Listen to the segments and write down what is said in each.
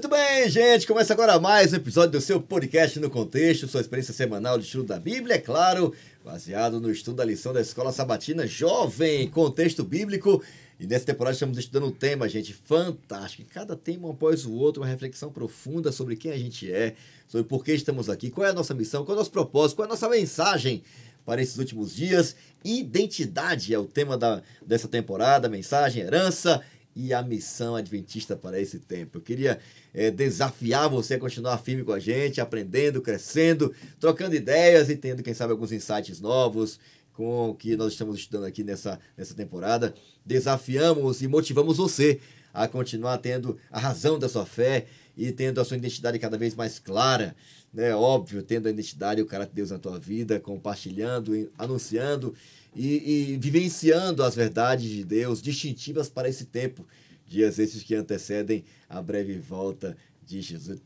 Muito bem, gente, começa agora mais um episódio do seu podcast no contexto, sua experiência semanal de estudo da Bíblia, é claro, baseado no estudo da lição da Escola Sabatina Jovem, contexto bíblico. E nessa temporada estamos estudando um tema, gente, fantástico. Cada tema após o outro, uma reflexão profunda sobre quem a gente é, sobre por que estamos aqui, qual é a nossa missão, qual é o nosso propósito, qual é a nossa mensagem para esses últimos dias. Identidade é o tema da, dessa temporada, mensagem, herança e a missão adventista para esse tempo. Eu queria é, desafiar você a continuar firme com a gente, aprendendo, crescendo, trocando ideias e tendo, quem sabe, alguns insights novos com o que nós estamos estudando aqui nessa, nessa temporada. Desafiamos e motivamos você a continuar tendo a razão da sua fé e tendo a sua identidade cada vez mais clara, né? Óbvio, tendo a identidade e o caráter de Deus na tua vida, compartilhando, anunciando e, e vivenciando as verdades de Deus distintivas para esse tempo, dias esses que antecedem a breve volta de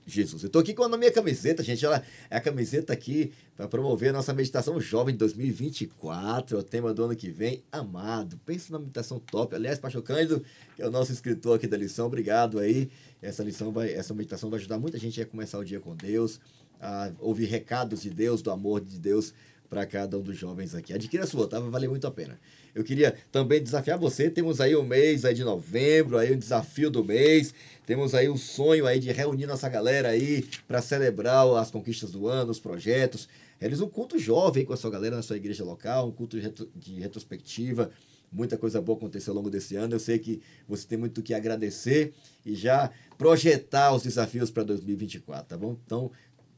Jesus. Eu estou aqui com a minha camiseta, gente. Ela é a camiseta aqui para promover a nossa meditação jovem de 2024, é o tema do ano que vem, amado. Pensa numa meditação top. Aliás, Pastor Cândido, que é o nosso escritor aqui da lição, obrigado aí. Essa lição vai, essa meditação vai ajudar muita gente a começar o dia com Deus, a ouvir recados de Deus, do amor de Deus para cada um dos jovens aqui. Adquira a sua, tá? Vai muito a pena. Eu queria também desafiar você. Temos aí o um mês aí de novembro, aí o um desafio do mês. Temos aí o um sonho aí de reunir nossa galera aí para celebrar as conquistas do ano, os projetos. Realiza um culto jovem com a sua galera na sua igreja local, um culto de, retro, de retrospectiva. Muita coisa boa aconteceu ao longo desse ano. Eu sei que você tem muito o que agradecer e já projetar os desafios para 2024, tá bom? Então,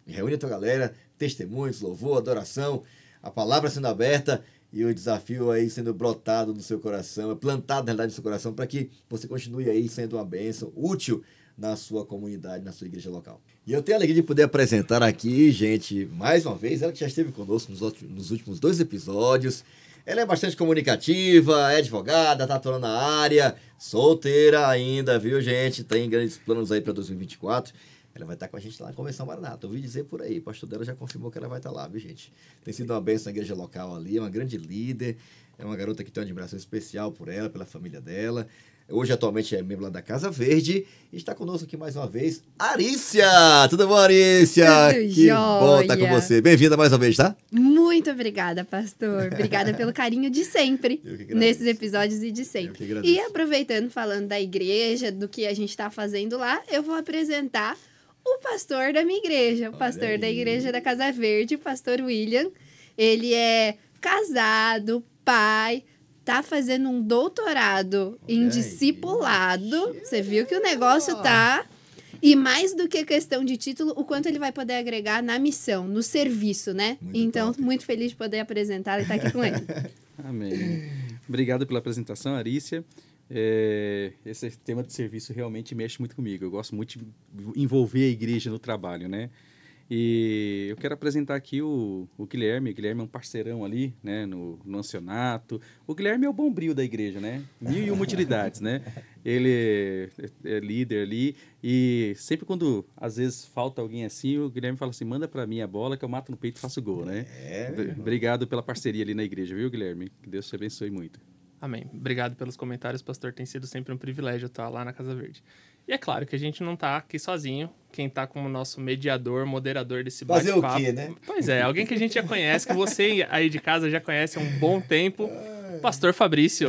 reúne a tua galera, testemunhos, louvor, adoração a palavra sendo aberta e o desafio aí sendo brotado no seu coração, é plantado na realidade no seu coração, para que você continue aí sendo uma bênção útil na sua comunidade, na sua igreja local. E eu tenho a alegria de poder apresentar aqui, gente, mais uma vez, ela que já esteve conosco nos últimos dois episódios. Ela é bastante comunicativa, é advogada, tá atuando na área, solteira ainda, viu, gente? Tem grandes planos aí para 2024. Ela vai estar com a gente lá na Convenção Maranata. Ouvi dizer por aí. O pastor dela já confirmou que ela vai estar lá, viu, gente? Tem sido uma benção na igreja local ali. É uma grande líder. É uma garota que tem uma admiração especial por ela, pela família dela. Hoje, atualmente, é membro lá da Casa Verde. E está conosco aqui mais uma vez, Arícia! Tudo bom, Arícia? Tudo que joia. bom estar com você. Bem-vinda mais uma vez, tá? Muito obrigada, pastor. Obrigada pelo carinho de sempre nesses episódios e de sempre. E aproveitando, falando da igreja, do que a gente está fazendo lá, eu vou apresentar o pastor da minha igreja, o Olha pastor aí. da igreja da Casa Verde, o pastor William. Ele é casado, pai, tá fazendo um doutorado Olha em discipulado. Você viu que o negócio tá. E mais do que questão de título, o quanto ele vai poder agregar na missão, no serviço, né? Muito então, top. muito feliz de poder apresentar e estar tá aqui com ele. Amém. Obrigado pela apresentação, Arícia. É, esse tema de serviço realmente mexe muito comigo. Eu gosto muito de envolver a igreja no trabalho, né? E eu quero apresentar aqui o, o Guilherme. O Guilherme é um parceirão ali, né? No, no ancionato. O Guilherme é o bombril da igreja, né? Mil e uma utilidades, né? Ele é, é líder ali. E sempre quando, às vezes, falta alguém assim, o Guilherme fala assim, manda para mim a bola que eu mato no peito e faço gol, né? É, Obrigado pela parceria ali na igreja, viu, Guilherme? Que Deus te abençoe muito. Amém. Obrigado pelos comentários, pastor. Tem sido sempre um privilégio estar lá na Casa Verde. E é claro que a gente não está aqui sozinho. Quem está como nosso mediador, moderador desse bate-papo... Fazer o quê, né? Pois é, alguém que a gente já conhece, que você aí de casa já conhece há um bom tempo. Pastor Fabrício,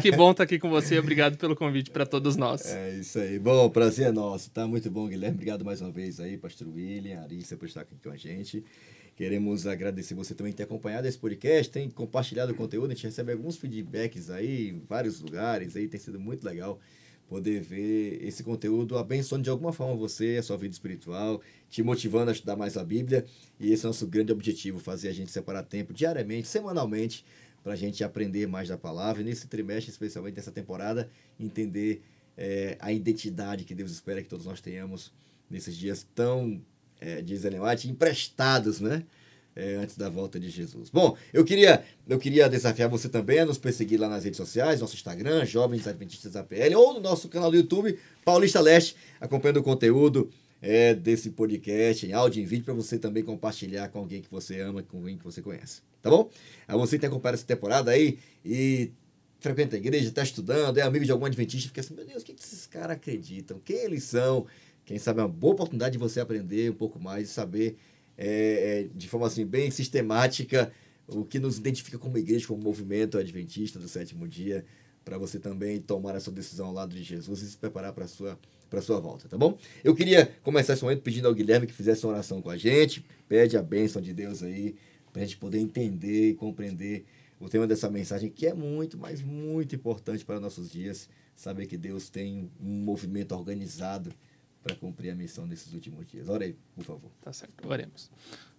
que bom estar tá aqui com você. Obrigado pelo convite para todos nós. É isso aí. Bom, prazer é nosso. Tá muito bom, Guilherme. Obrigado mais uma vez aí, Pastor William, Arissa, por estar aqui com a gente. Queremos agradecer você também ter acompanhado esse podcast, tem compartilhado o conteúdo, a gente recebe alguns feedbacks aí em vários lugares, aí tem sido muito legal poder ver esse conteúdo abençoando de alguma forma você, a sua vida espiritual, te motivando a estudar mais a Bíblia. E esse é o nosso grande objetivo, fazer a gente separar tempo diariamente, semanalmente, para a gente aprender mais da palavra. E nesse trimestre, especialmente nessa temporada, entender é, a identidade que Deus espera que todos nós tenhamos nesses dias tão é, diz Ellen White, emprestados, né? É, antes da volta de Jesus. Bom, eu queria, eu queria desafiar você também a nos perseguir lá nas redes sociais, nosso Instagram, Jovens Adventistas APL, ou no nosso canal do YouTube, Paulista Leste, acompanhando o conteúdo é, desse podcast em áudio e em vídeo, para você também compartilhar com alguém que você ama, com alguém que você conhece. Tá bom? A você que tem acompanhado essa temporada aí e frequenta a igreja, está estudando, é amigo de algum adventista, fica assim, meu Deus, o que, esses caras acreditam? Quem eles são? Quem sabe é uma boa oportunidade de você aprender um pouco mais e saber é, é de forma assim, bem sistemática o que nos identifica como igreja, como movimento adventista do sétimo dia, para você também tomar essa decisão ao lado de Jesus e se preparar para a sua para sua volta, tá bom? Eu queria começar esse momento pedindo ao Guilherme que fizesse uma oração com a gente, pede a bênção de Deus aí, para a gente poder entender e compreender o tema dessa mensagem, que é muito, mas muito importante para nossos dias, saber que Deus tem um movimento organizado para cumprir a missão desses últimos dias. Ore aí, por favor. Tá certo, oremos.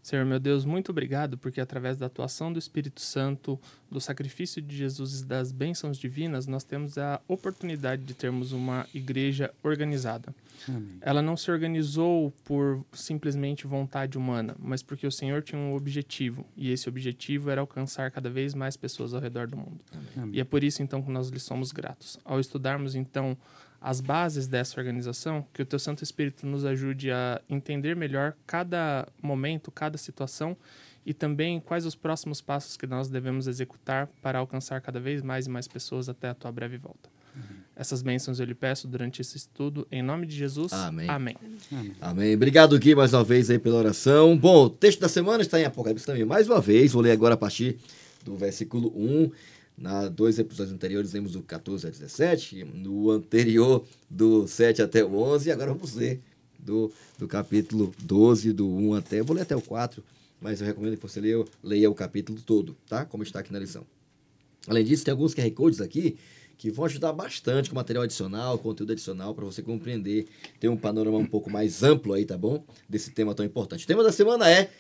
Senhor meu Deus, muito obrigado, porque através da atuação do Espírito Santo, do sacrifício de Jesus e das bênçãos divinas, nós temos a oportunidade de termos uma igreja organizada. Amém. Ela não se organizou por simplesmente vontade humana, mas porque o Senhor tinha um objetivo, e esse objetivo era alcançar cada vez mais pessoas ao redor do mundo. Amém. E é por isso, então, que nós lhe somos gratos. Ao estudarmos, então, as bases dessa organização, que o teu Santo Espírito nos ajude a entender melhor cada momento, cada situação e também quais os próximos passos que nós devemos executar para alcançar cada vez mais e mais pessoas até a tua breve volta. Uhum. Essas bênçãos eu lhe peço durante esse estudo, em nome de Jesus. Amém. Amém. Amém. Amém. Obrigado, Gui, mais uma vez aí pela oração. Bom, o texto da semana está em Apocalipse também, mais uma vez. Vou ler agora a partir do versículo 1. Na dois episódios anteriores vimos do 14 a 17, no anterior do 7 até o 11, e agora vamos ler do, do capítulo 12, do 1 até. Vou ler até o 4, mas eu recomendo que você leia, leia o capítulo todo, tá? Como está aqui na lição. Além disso, tem alguns QR Codes aqui que vão ajudar bastante com material adicional, conteúdo adicional para você compreender, ter um panorama um pouco mais amplo aí, tá bom? Desse tema tão importante. O tema da semana é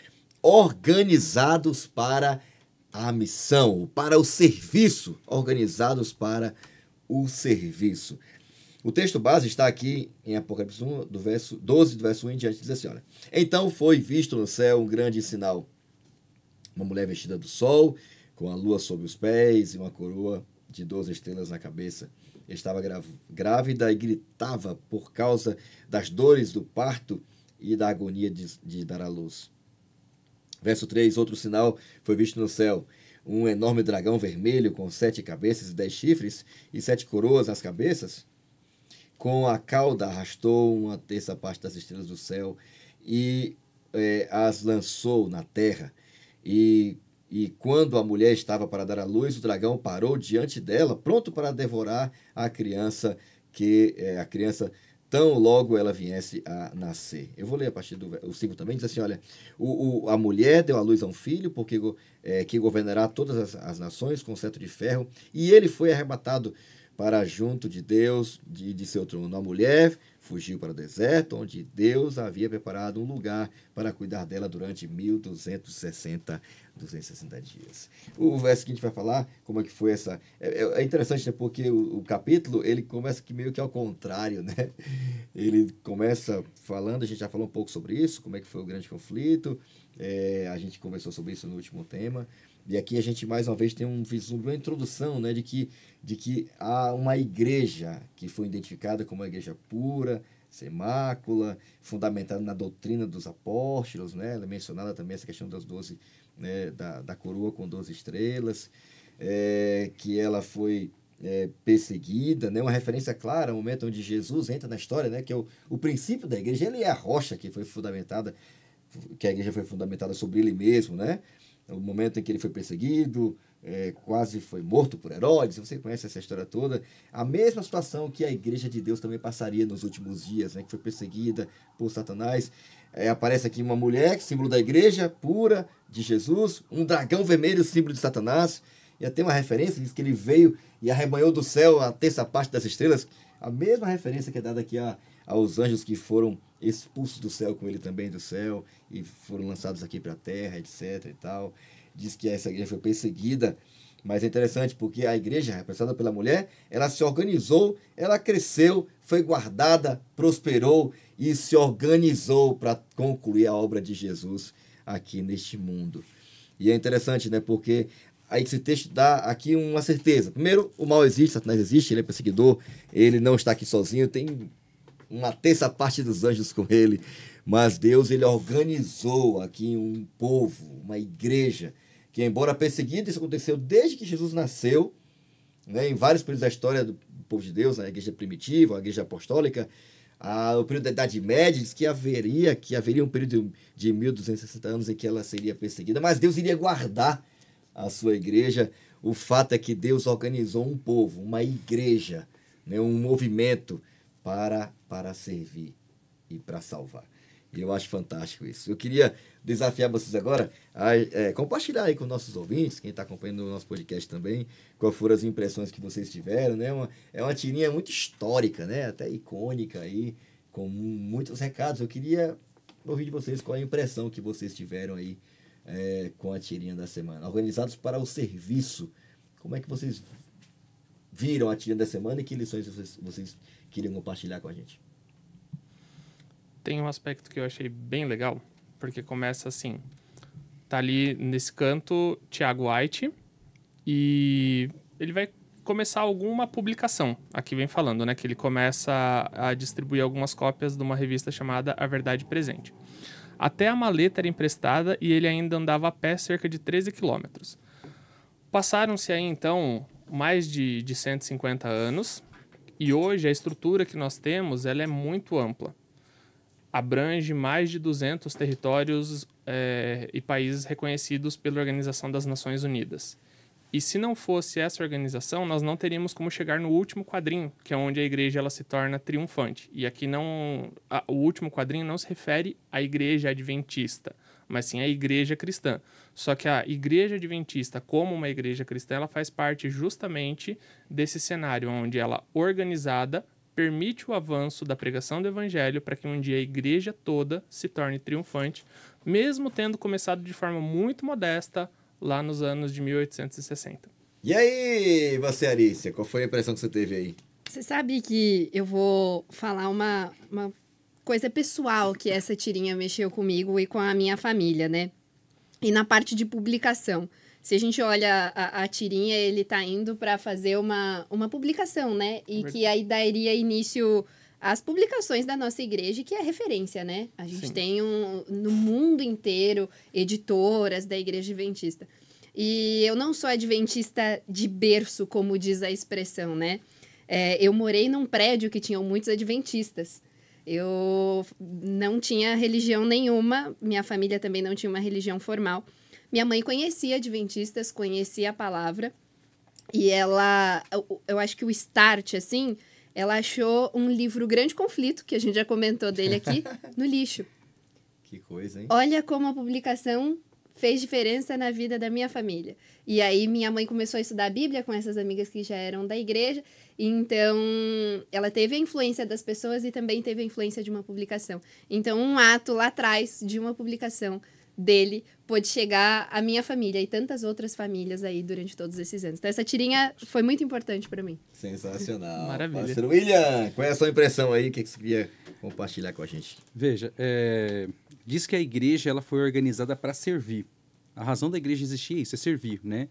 organizados para a missão, para o serviço, organizados para o serviço. O texto base está aqui em Apocalipse 1, do verso 12, do verso 1 em diante, diz assim: olha, Então foi visto no céu um grande sinal, uma mulher vestida do sol, com a lua sobre os pés e uma coroa de 12 estrelas na cabeça. Estava grávida e gritava por causa das dores do parto e da agonia de, de dar à luz. Verso 3: Outro sinal foi visto no céu. Um enorme dragão vermelho com sete cabeças e dez chifres e sete coroas nas cabeças. Com a cauda arrastou uma terça parte das estrelas do céu e é, as lançou na terra. E, e quando a mulher estava para dar à luz, o dragão parou diante dela, pronto para devorar a criança que é, a criança tão logo ela viesse a nascer. Eu vou ler a partir do 5 também, diz assim, olha, o, o, a mulher deu à luz a um filho, porque é, que governará todas as, as nações com cetro de ferro, e ele foi arrebatado para junto de Deus de, de seu trono. A mulher fugiu para o deserto, onde Deus havia preparado um lugar para cuidar dela durante 1260 260 dias. O verso que a gente vai falar, como é que foi essa. É, é, é interessante, né? Porque o, o, capítulo ele começa que meio que ao contrário, né? Ele começa falando, a gente já falou um pouco sobre isso, como é que foi o grande conflito, é, a gente conversou sobre isso no último tema. E aqui a gente mais uma vez tem um vislumbre, uma introdução, né? De que, de que há uma igreja que foi identificada como uma igreja pura, sem mácula, fundamentada na doutrina dos apóstolos, né? É mencionada também essa questão das doze. 12 né, da, da coroa com 12 estrelas, é, que ela foi é, perseguida, né? uma referência clara ao momento onde Jesus entra na história, né? que é o, o princípio da igreja, ele é a rocha que foi fundamentada, que a igreja foi fundamentada sobre ele mesmo, né? o momento em que ele foi perseguido, é, quase foi morto por Herodes, você conhece essa história toda. A mesma situação que a Igreja de Deus também passaria nos últimos dias, né, que foi perseguida por Satanás. É, aparece aqui uma mulher, símbolo da Igreja pura de Jesus, um dragão vermelho, símbolo de Satanás. E até uma referência, diz que ele veio e arrebanhou do céu a terça parte das estrelas. A mesma referência que é dada aqui a, aos anjos que foram expulsos do céu com ele também do céu e foram lançados aqui para a terra, etc e tal diz que essa igreja foi perseguida, mas é interessante porque a igreja, representada pela mulher, ela se organizou, ela cresceu, foi guardada, prosperou e se organizou para concluir a obra de Jesus aqui neste mundo. E é interessante, né? Porque aí esse texto dá aqui uma certeza. Primeiro, o mal existe, Satanás existe, ele é perseguidor, ele não está aqui sozinho, tem uma terça parte dos anjos com ele, mas Deus ele organizou aqui um povo, uma igreja que, embora perseguida, isso aconteceu desde que Jesus nasceu, né, em vários períodos da história do povo de Deus, né, a igreja primitiva, a igreja apostólica, a, o período da Idade Média diz que haveria, que haveria um período de 1260 anos em que ela seria perseguida, mas Deus iria guardar a sua igreja. O fato é que Deus organizou um povo, uma igreja, né, um movimento para, para servir e para salvar. E eu acho fantástico isso. Eu queria desafiar vocês agora a é, compartilhar aí com nossos ouvintes, quem está acompanhando o nosso podcast também, quais foram as impressões que vocês tiveram, né? Uma, é uma tirinha muito histórica, né? Até icônica aí, com muitos recados. Eu queria ouvir de vocês qual é a impressão que vocês tiveram aí é, com a tirinha da semana. Organizados para o serviço, como é que vocês viram a tirinha da semana e que lições vocês, vocês queriam compartilhar com a gente? tem um aspecto que eu achei bem legal, porque começa assim. Tá ali nesse canto Tiago White e ele vai começar alguma publicação. Aqui vem falando, né, que ele começa a distribuir algumas cópias de uma revista chamada A Verdade Presente. Até a maleta era emprestada e ele ainda andava a pé cerca de 13 quilômetros. Passaram-se aí então mais de, de 150 anos e hoje a estrutura que nós temos ela é muito ampla abrange mais de 200 territórios é, e países reconhecidos pela Organização das Nações Unidas. E se não fosse essa organização, nós não teríamos como chegar no último quadrinho, que é onde a igreja ela se torna triunfante. E aqui não, a, o último quadrinho não se refere à igreja adventista, mas sim à igreja cristã. Só que a igreja adventista, como uma igreja cristã, ela faz parte justamente desse cenário onde ela é organizada permite o avanço da pregação do evangelho para que um dia a igreja toda se torne triunfante, mesmo tendo começado de forma muito modesta lá nos anos de 1860. E aí, você Arícia, qual foi a impressão que você teve aí? Você sabe que eu vou falar uma, uma coisa pessoal que essa tirinha mexeu comigo e com a minha família, né? E na parte de publicação se a gente olha a, a tirinha, ele está indo para fazer uma, uma publicação, né? E que aí daria início às publicações da nossa igreja, que é referência, né? A gente Sim. tem um, no mundo inteiro editoras da igreja adventista. E eu não sou adventista de berço, como diz a expressão, né? É, eu morei num prédio que tinham muitos adventistas. Eu não tinha religião nenhuma, minha família também não tinha uma religião formal. Minha mãe conhecia adventistas, conhecia a palavra. E ela, eu, acho que o start, assim, ela achou um livro Grande Conflito, que a gente já comentou dele aqui, no lixo. Que coisa, hein? Olha como a publicação fez diferença na vida da minha família. E aí minha mãe começou a estudar a Bíblia com essas amigas que já eram da igreja, então ela teve a influência das pessoas e também teve a influência de uma publicação. Então um ato lá atrás de uma publicação dele pôde chegar à minha família e tantas outras famílias aí durante todos esses anos. Então, essa tirinha foi muito importante para mim. Sensacional. Maravilha. Pastor William, qual é a sua impressão aí? O que, que você queria compartilhar com a gente? Veja, é... diz que a igreja ela foi organizada para servir. A razão da igreja existir é isso, é servir, né?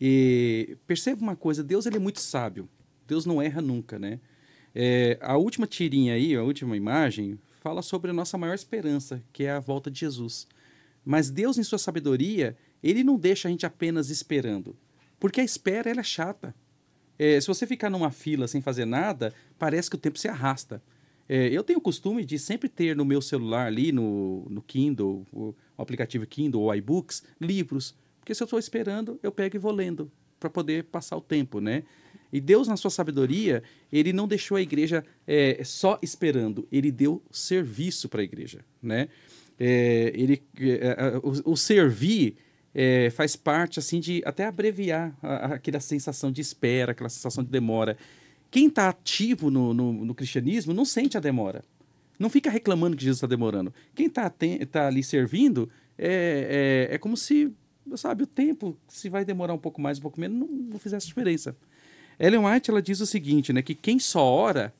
E perceba uma coisa, Deus ele é muito sábio. Deus não erra nunca, né? É, a última tirinha aí, a última imagem, fala sobre a nossa maior esperança, que é a volta de Jesus. Mas Deus, em sua sabedoria, ele não deixa a gente apenas esperando. Porque a espera é chata. É, se você ficar numa fila sem fazer nada, parece que o tempo se arrasta. É, eu tenho o costume de sempre ter no meu celular ali, no, no Kindle, o, o aplicativo Kindle ou iBooks, livros. Porque se eu estou esperando, eu pego e vou lendo para poder passar o tempo, né? E Deus, na sua sabedoria, ele não deixou a igreja é, só esperando, ele deu serviço para a igreja, né? É, ele, é, é, o, o, servir é, faz parte assim de até abreviar a, a, aquela sensação de espera, aquela sensação de demora. Quem está ativo no, no, no, cristianismo não sente a demora. Não fica reclamando que Jesus está demorando. Quem está tá ali servindo é, é, é, como se, sabe, o tempo, se vai demorar um pouco mais, um pouco menos, não, não fizesse diferença. Ellen White ela diz o seguinte, né, que quem só ora,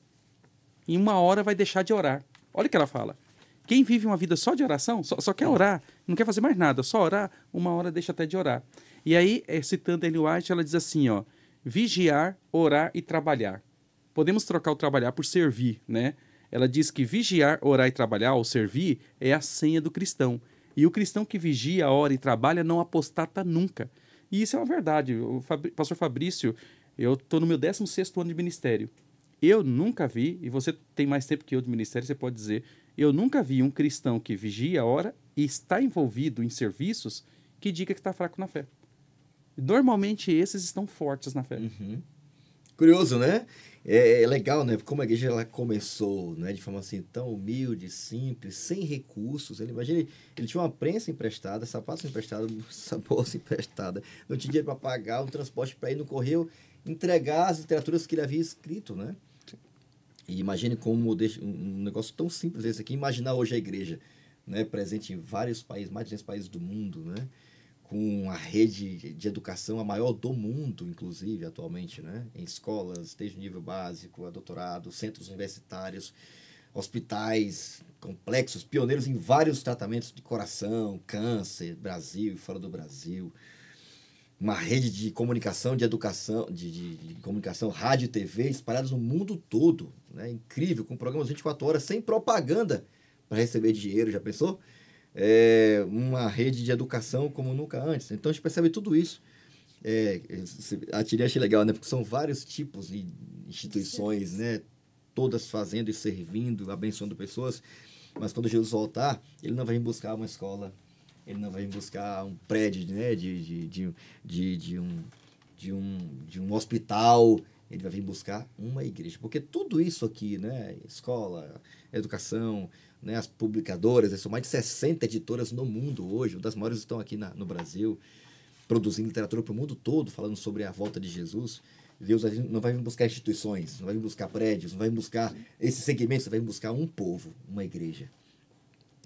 em uma hora vai deixar de orar. Olha o que ela fala. Quem vive uma vida só de oração, só, só quer é. orar, não quer fazer mais nada, só orar, uma hora deixa até de orar. E aí, é, citando a Ellen White, ela diz assim, ó, vigiar, orar e trabalhar. Podemos trocar o trabalhar por servir, né? Ela diz que vigiar, orar e trabalhar, ou servir, é a senha do cristão. E o cristão que vigia, ora e trabalha não apostata nunca. E isso é uma verdade. O pastor Fabrício, eu estou no meu 16º ano de ministério. Eu nunca vi, e você tem mais tempo que eu de ministério, você pode dizer, eu nunca vi um cristão que vigia a hora e está envolvido em serviços que diga que está fraco na fé. Normalmente esses estão fortes na fé. Uhum. Curioso, né? É, é, legal, né? Como a igreja ela começou, né? De forma assim tão humilde, simples, sem recursos. Ele imagina, ele, tinha uma prensa emprestada, sapatos emprestados, bolsa emprestada. Não tinha dinheiro para pagar um transporte para ir no correio entregar as literaturas que ele havia escrito, né? E imagine como um negócio tão simples esse aqui, imaginar hoje a igreja, né, presente em vários países, mais de 200 países do mundo, né, com a rede de educação a maior do mundo, inclusive, atualmente, né, em escolas, desde o nível básico, a doutorado, centros universitários, hospitais complexos, pioneiros em vários tratamentos de coração, câncer, Brasil, fora do Brasil, uma rede de comunicação, de educação, de, de, de comunicação, rádio e TV espalhados no mundo todo. Né? Incrível, com programas 24 horas, sem propaganda para receber dinheiro, já pensou? É, uma rede de educação como nunca antes. Então a gente percebe tudo isso. É, a Tirinha achei legal, né? Porque são vários tipos de instituições, né? Todas fazendo e servindo, abençoando pessoas. Mas quando Jesus voltar, ele não vai buscar uma escola ele não vai buscar um prédio né, de, de, de, de, de um, de, um, de um hospital, ele vai vir buscar uma igreja. Porque tudo isso aqui, né, escola, educação, né, as publicadoras, né, são mais de 60 editoras no mundo hoje, das maiores estão aqui na, no Brasil, produzindo literatura para o mundo todo, falando sobre a volta de Jesus. Deus não vai vir buscar instituições, não vai vir buscar prédios, não vai vir buscar esses segmentos, vai vir buscar um povo, uma igreja.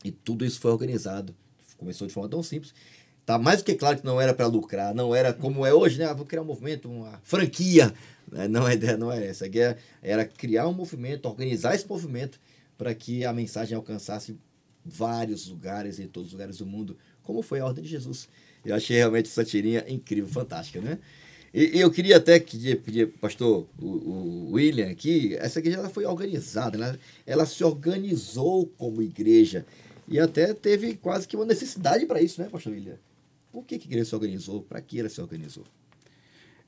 E tudo isso foi organizado começou de forma tão simples. Tá mais do que claro que não era para lucrar, não era como é hoje, né? Ah, vou criar um movimento, uma franquia. Né, não, é ideia não era é essa. A ideia era criar um movimento, organizar esse movimento para que a mensagem alcançasse vários lugares, em todos os lugares do mundo, como foi a Ordem de Jesus. Eu achei realmente essa tirinha incrível, fantástica, né? E, eu queria até que pedir pastor o, o, William aqui, essa igreja ela foi organizada, né? ela se organizou como igreja. E até teve quase que uma necessidade para isso, né, pastor William? Por que, que igreja se organizou? Para que ela se organizou?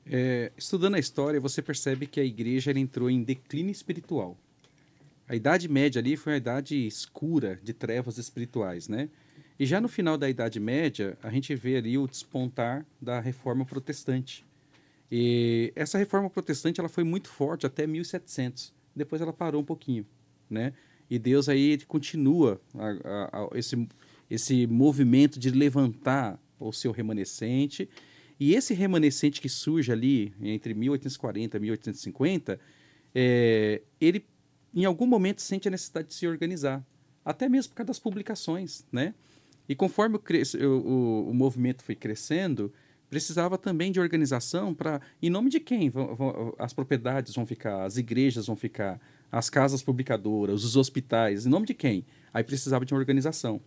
É, estudando a história, você percebe que a igreja entrou em declínio espiritual. A Idade Média ali foi uma idade escura de trevas espirituais, né? E já no final da Idade Média, a gente vê ali o despontar da Reforma Protestante. E essa Reforma Protestante ela foi muito forte até 1700. Depois ela parou um pouquinho, né? E Deus aí continua a, a, a esse, esse movimento de levantar o seu remanescente. E esse remanescente que surge ali entre 1840 e 1850, é, ele em algum momento sente a necessidade de se organizar, até mesmo por causa das publicações, né? E conforme o, o, o movimento foi crescendo, precisava também de organização para, em nome de quem vão, vão, as propriedades vão ficar, as igrejas vão ficar, as casas publicadoras, os hospitais, em nome de quem? Aí precisava de uma organização.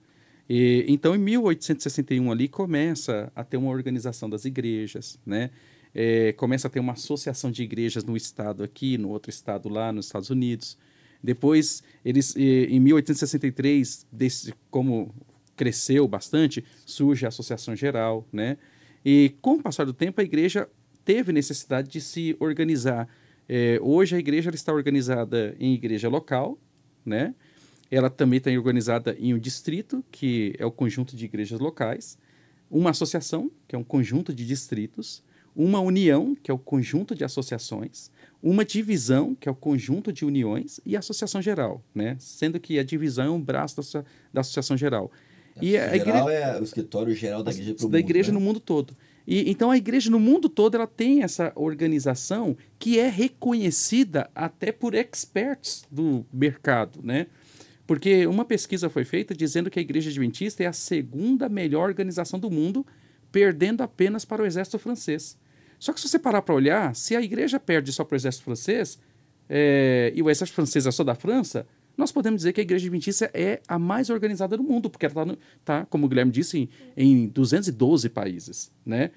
E, então, em 1861 ali começa a ter uma organização das igrejas, né? É, começa a ter uma associação de igrejas no estado aqui, no outro estado lá, nos Estados Unidos. Depois, eles, em 1863, desse, como cresceu bastante, surge a Associação Geral, né? E com o passar do tempo, a igreja teve necessidade de se organizar é, hoje a igreja está organizada em igreja local, né? Ela também está organizada em um distrito, que é o conjunto de igrejas locais, uma associação, que é um conjunto de distritos, uma união, que é o conjunto de associações, uma divisão, que é o conjunto de uniões, e associação geral, né? Sendo que a divisão é um braço da, da associação geral. A e a geral é o escritório geral da igreja, da mundo, igreja né? no mundo todo. E, então a igreja no mundo todo ela tem essa organização que é reconhecida até por experts do mercado, né? Porque uma pesquisa foi feita dizendo que a igreja adventista é a segunda melhor organização do mundo, perdendo apenas para o exército francês. Só que se você parar para olhar, se a igreja perde só para o exército francês, é, e o exército francês é só da França, nós podemos dizer que a Igreja Adventista é a mais organizada do mundo, porque ela está, tá, como o Guilherme disse, em, em 212 países. Né?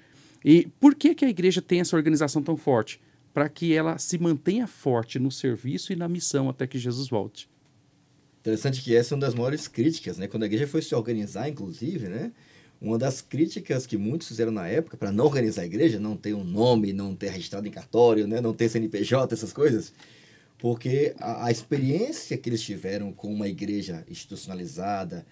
E por que, que a Igreja tem essa organização tão forte? Para que ela se mantenha forte no serviço e na missão até que Jesus volte. Interessante que essa é uma das maiores críticas, né? Quando a igreja foi se organizar, inclusive, né? Uma das críticas que muitos fizeram na época para não organizar a igreja, não ter um nome, não ter registrado em cartório, né? não ter CNPJ, essas coisas, porque a, a experiência que eles tiveram com uma igreja institucionalizada,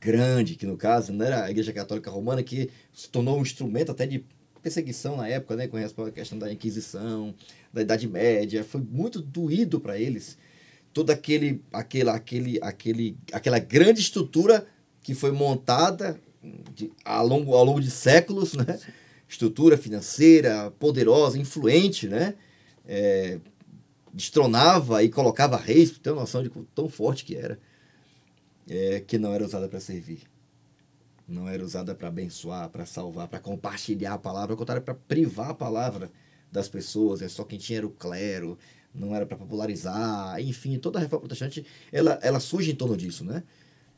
grande, que no caso não era a Igreja Católica Romana, que se tornou um instrumento até de perseguição na época, né, com relação à questão da Inquisição, da Idade Média, foi muito doído para eles toda aquele, aquele, aquele, aquele, aquela grande estrutura que foi montada de, ao, longo, ao longo de séculos, né? estrutura financeira poderosa, influente, né? É, destronava e colocava reis, para ter uma noção de tão forte que era, é, que não era usada para servir. Não era usada para abençoar, para salvar, para compartilhar a palavra, ao contrário, para privar a palavra das pessoas. É só quem tinha era o clero, não era para popularizar, enfim, toda a reforma protestante ela, ela surge em torno disso, né?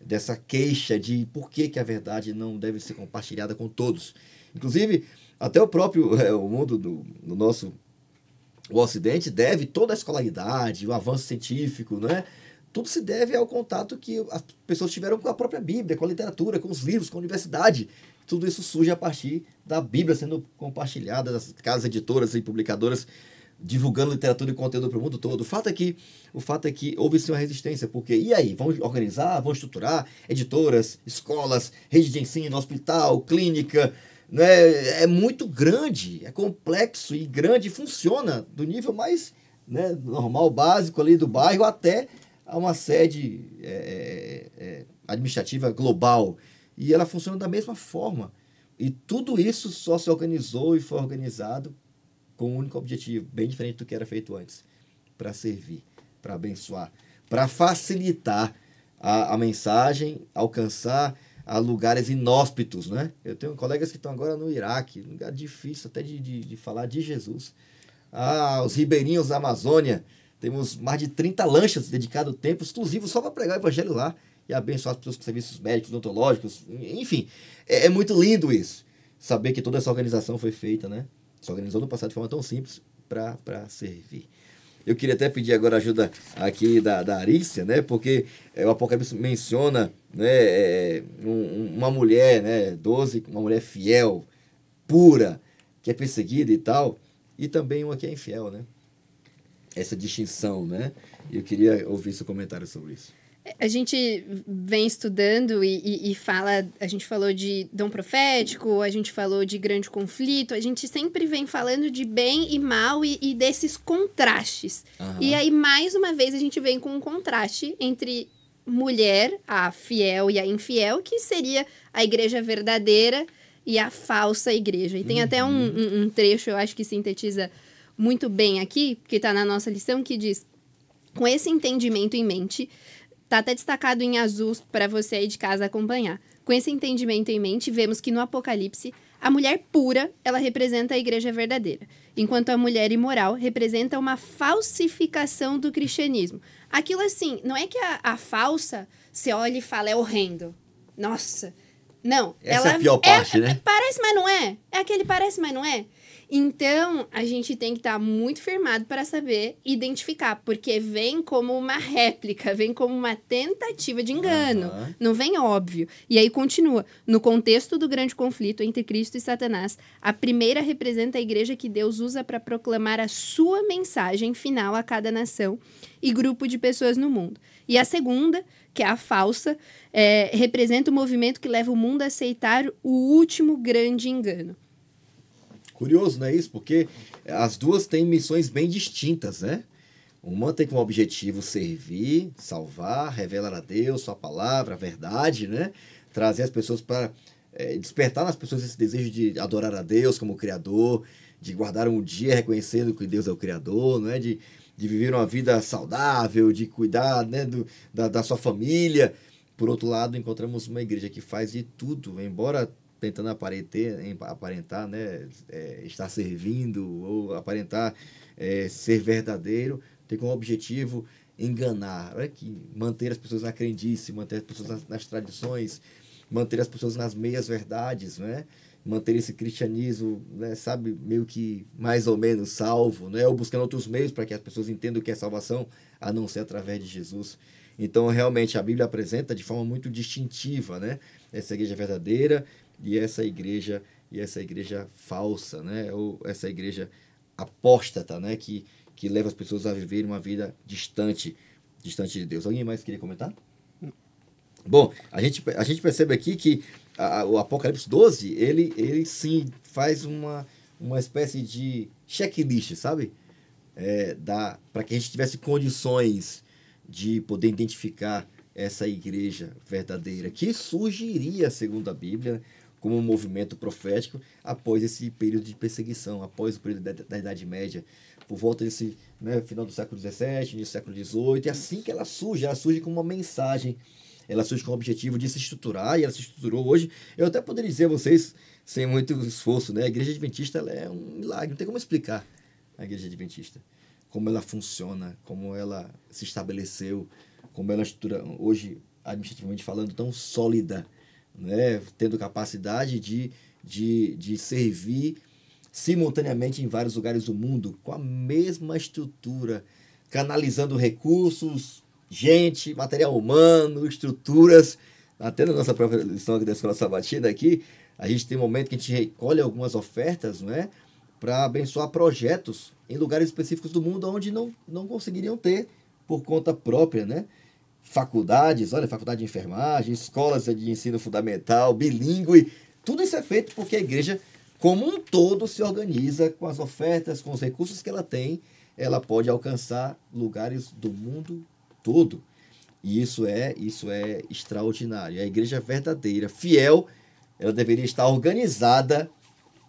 Dessa queixa de por que, que a verdade não deve ser compartilhada com todos. Inclusive, até o próprio é, o mundo do, do nosso o Ocidente deve toda a escolaridade, o avanço científico, né? Tudo se deve ao contato que as pessoas tiveram com a própria Bíblia, com a literatura, com os livros, com a universidade. Tudo isso surge a partir da Bíblia sendo compartilhada, das casas editoras e publicadoras divulgando literatura e conteúdo para o mundo todo. O fato é que, o fato é que houve sim uma resistência, porque e aí, vão organizar, vão estruturar editoras, escolas, rede de ensino, hospital, clínica, né, é muito grande, é complexo e grande, funciona do nível mais né, normal, básico ali do bairro até a uma sede é, é, é, administrativa global. E ela funciona da mesma forma. E tudo isso só se organizou e foi organizado com um único objetivo, bem diferente do que era feito antes, para servir, para abençoar, para facilitar a, a mensagem, alcançar a lugares inóspitos, né? Eu tenho colegas que estão agora no Iraque, lugar difícil até de, de, de falar de Jesus. Ah, os ribeirinhos da Amazônia, temos mais de 30 lanchas dedicado tempo exclusivo só para pregar o evangelho lá e abençoar as pessoas com serviços médicos, odontológicos, enfim. É, é, muito lindo isso, saber que toda essa organização foi feita, né? Se organizou no passado de forma tão simples para servir. Eu queria até pedir agora ajuda aqui da, da Arícia, né? Porque é, o Apocalipse menciona né, é, um, uma mulher, né? Doze, uma mulher fiel, pura, que é perseguida e tal, e também uma que é infiel, né? Essa distinção, né? Eu queria ouvir seu comentário sobre isso. A gente vem estudando e, e, e, fala, a gente falou de dom profético, a gente falou de grande conflito, a gente sempre vem falando de bem e mal e, e desses contrastes. Uhum. E aí, mais uma vez, a gente vem com um contraste entre mulher, a fiel e a infiel, que seria a igreja verdadeira e a falsa igreja. E tem uhum. até um, uhum. um, um trecho, eu acho que sintetiza muito bem aqui, que está na nossa lição, que diz: com esse entendimento em mente Está até destacado em azul para você aí de casa acompanhar. Com esse entendimento em mente, vemos que no Apocalipse, a mulher pura, ela representa a igreja verdadeira, enquanto a mulher imoral representa uma falsificação do cristianismo. Aquilo assim, não é que a, a falsa, você olha e fala, é horrendo. Nossa, não. Essa ela, é a pior é parte, né? é, né? Parece, mas não é. É aquele parece, mas não é. Então, a gente tem que estar tá muito firmado para saber identificar, porque vem como uma réplica, vem como uma tentativa de engano, uhum. não vem óbvio. E aí continua: no contexto do grande conflito entre Cristo e Satanás, a primeira representa a igreja que Deus usa para proclamar a sua mensagem final a cada nação e grupo de pessoas no mundo. E a segunda, que é a falsa, é, representa o movimento que leva o mundo a aceitar o último grande engano. Curioso, não é isso? Porque as duas têm missões bem distintas, né? Uma tem como objetivo servir, salvar, revelar a Deus, sua palavra, a verdade, né? Trazer as pessoas para é, eh, despertar nas pessoas esse desejo de adorar a Deus como Criador, de guardar um dia reconhecendo que Deus é o Criador, não é? De, de viver uma vida saudável, de cuidar né, do, da, da sua família. Por outro lado, encontramos uma igreja que faz de tudo, embora tentando aparentar, aparentar né, é, estar servindo ou aparentar é, ser verdadeiro, tem como objetivo enganar, olha que manter as pessoas na crendice, manter as pessoas nas, nas tradições, manter as pessoas nas meias verdades, né? manter esse cristianismo, né, sabe, meio que mais ou menos salvo, né, ou buscando outros meios para que as pessoas entendam o que é salvação, a não ser através de Jesus. Então, realmente, a Bíblia apresenta de forma muito distintiva, né, essa igreja verdadeira, e essa igreja e essa igreja falsa, né? Ou essa igreja apóstata, né? Que, que leva as pessoas a viverem uma vida distante, distante de Deus. Alguém mais queria comentar? Bom, a gente, a gente percebe aqui que a, o Apocalipse 12, ele, ele sim faz uma, uma espécie de checklist, sabe? É, Para que a gente tivesse condições de poder identificar essa igreja verdadeira, que surgiria, segundo a Bíblia, como um movimento profético após esse período de perseguição, após o período da, da Idade Média, por volta desse né, final do século XVII, início do século XVIII. É assim que ela surge, ela surge com uma mensagem, ela surge com o objetivo de se estruturar e ela se estruturou hoje. Eu até poderia dizer a vocês, sem muito esforço, né, a Igreja Adventista é um milagre, não tem como explicar a Igreja Adventista, como ela funciona, como ela se estabeleceu, como ela estrutura hoje administrativamente falando, tão sólida, né, tendo capacidade de, de, de servir simultaneamente em vários lugares do mundo, com a mesma estrutura, canalizando recursos, gente, material humano, estruturas. Até na nossa própria lição aqui da Escola Sabatina aqui, a gente tem um momento que a gente recolhe algumas ofertas, não é? Para abençoar projetos em lugares específicos do mundo onde não, não conseguiriam ter por conta própria, né? faculdades, olha, faculdade de enfermagem, escolas de ensino fundamental, bilíngue, tudo isso é feito porque a igreja, como um todo, se organiza com as ofertas, com os recursos que ela tem, ela pode alcançar lugares do mundo todo. E isso é, isso é extraordinário. A igreja verdadeira, fiel, ela deveria estar organizada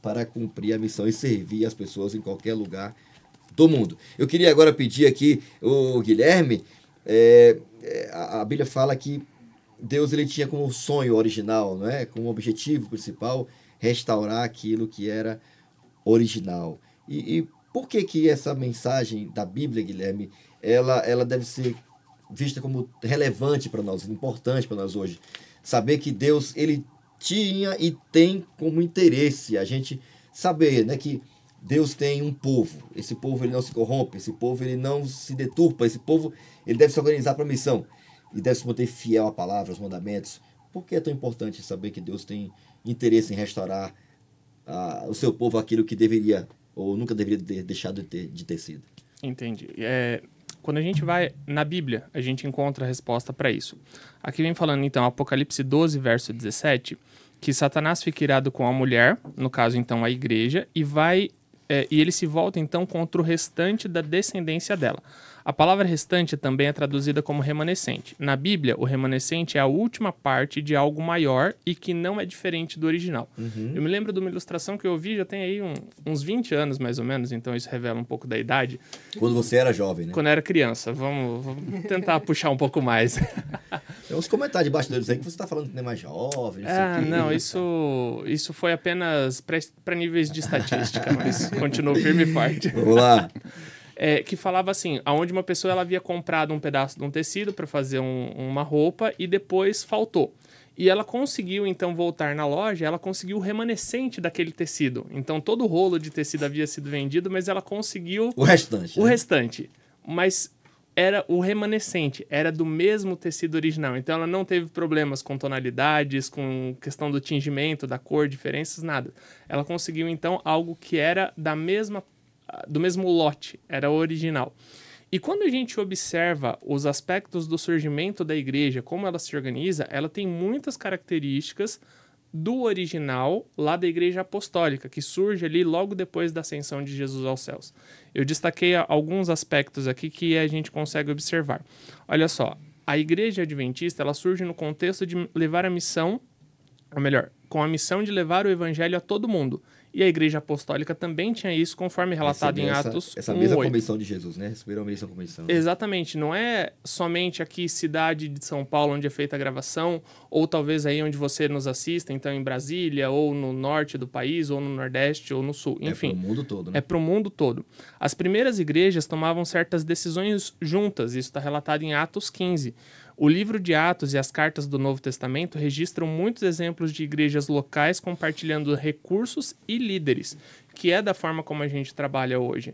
para cumprir a missão e servir as pessoas em qualquer lugar do mundo. Eu queria agora pedir aqui o Guilherme é, é, a, a Bíblia fala que Deus ele tinha como sonho original, não é? Como objetivo principal restaurar aquilo que era original. E, e, por que que essa mensagem da Bíblia, Guilherme, ela ela deve ser vista como relevante para nós, importante para nós hoje? Saber que Deus ele tinha e tem como interesse a gente saber, né, que Deus tem um povo. Esse povo ele não se corrompe, esse povo ele não se deturpa, esse povo ele deve se organizar para a missão e deve se manter fiel à palavra, aos mandamentos. Por que é tão importante saber que Deus tem interesse em restaurar o seu povo aquilo que deveria ou nunca deveria ter deixado de ter, de ter sido? Entendi. É, quando a gente vai na Bíblia, a gente encontra a resposta para isso. Aqui vem falando então Apocalipse 12, verso 17, que Satanás fica irado com a mulher, no caso então a igreja, e vai é, e ele se volta então contra o restante da descendência dela. A palavra restante também é traduzida como remanescente. Na Bíblia, o remanescente é a última parte de algo maior e que não é diferente do original. Uhum. Eu me lembro de uma ilustração que eu vi, já tem aí um, uns 20 anos mais ou menos, então isso revela um pouco da idade. Quando você era jovem, né? Quando eu era criança. Vamos, vamos tentar puxar um pouco mais. tem uns comentários debaixo deles aí que você está falando que não é mais jovem. ah, não, né? isso, isso foi apenas para níveis de estatística, mas continuou firme e forte. Vamos lá é, que falava assim, aonde uma pessoa ela havia comprado um pedaço de um tecido para fazer um, uma roupa e depois faltou. E ela conseguiu então voltar na loja, ela conseguiu o remanescente daquele tecido. Então todo o rolo de tecido havia sido vendido, mas ela conseguiu o restante. O né? restante. Mas era o remanescente, era do mesmo tecido original. Então ela não teve problemas com tonalidades, com questão do tingimento, da cor, diferenças, nada. Ela conseguiu então algo que era da mesma do mesmo lote, era o original. E quando a gente observa os aspectos do surgimento da igreja, como ela se organiza, ela tem muitas características do original lá da igreja apostólica, que surge ali logo depois da ascensão de Jesus aos céus. Eu destaquei alguns aspectos aqui que a gente consegue observar. Olha só, a igreja adventista, ela surge no contexto de levar a missão, ou melhor, com a missão de levar o evangelho a todo mundo. E a igreja apostólica também tinha isso, conforme relatado em Atos Essa 1, mesma 8. comissão de Jesus, né? Receberam a mesma comissão. Né? Exatamente. Não é somente aqui, cidade de São Paulo, onde é feita a gravação, ou talvez aí onde você nos assista, então em Brasília, ou no norte do país, ou no nordeste, ou no sul. É Enfim. É para mundo todo, né? É mundo todo. As primeiras igrejas tomavam certas decisões juntas, isso está relatado em Atos 15 o livro de Atos e as cartas do Novo Testamento registram muitos exemplos de igrejas locais compartilhando recursos e líderes, que é da forma como a gente trabalha hoje.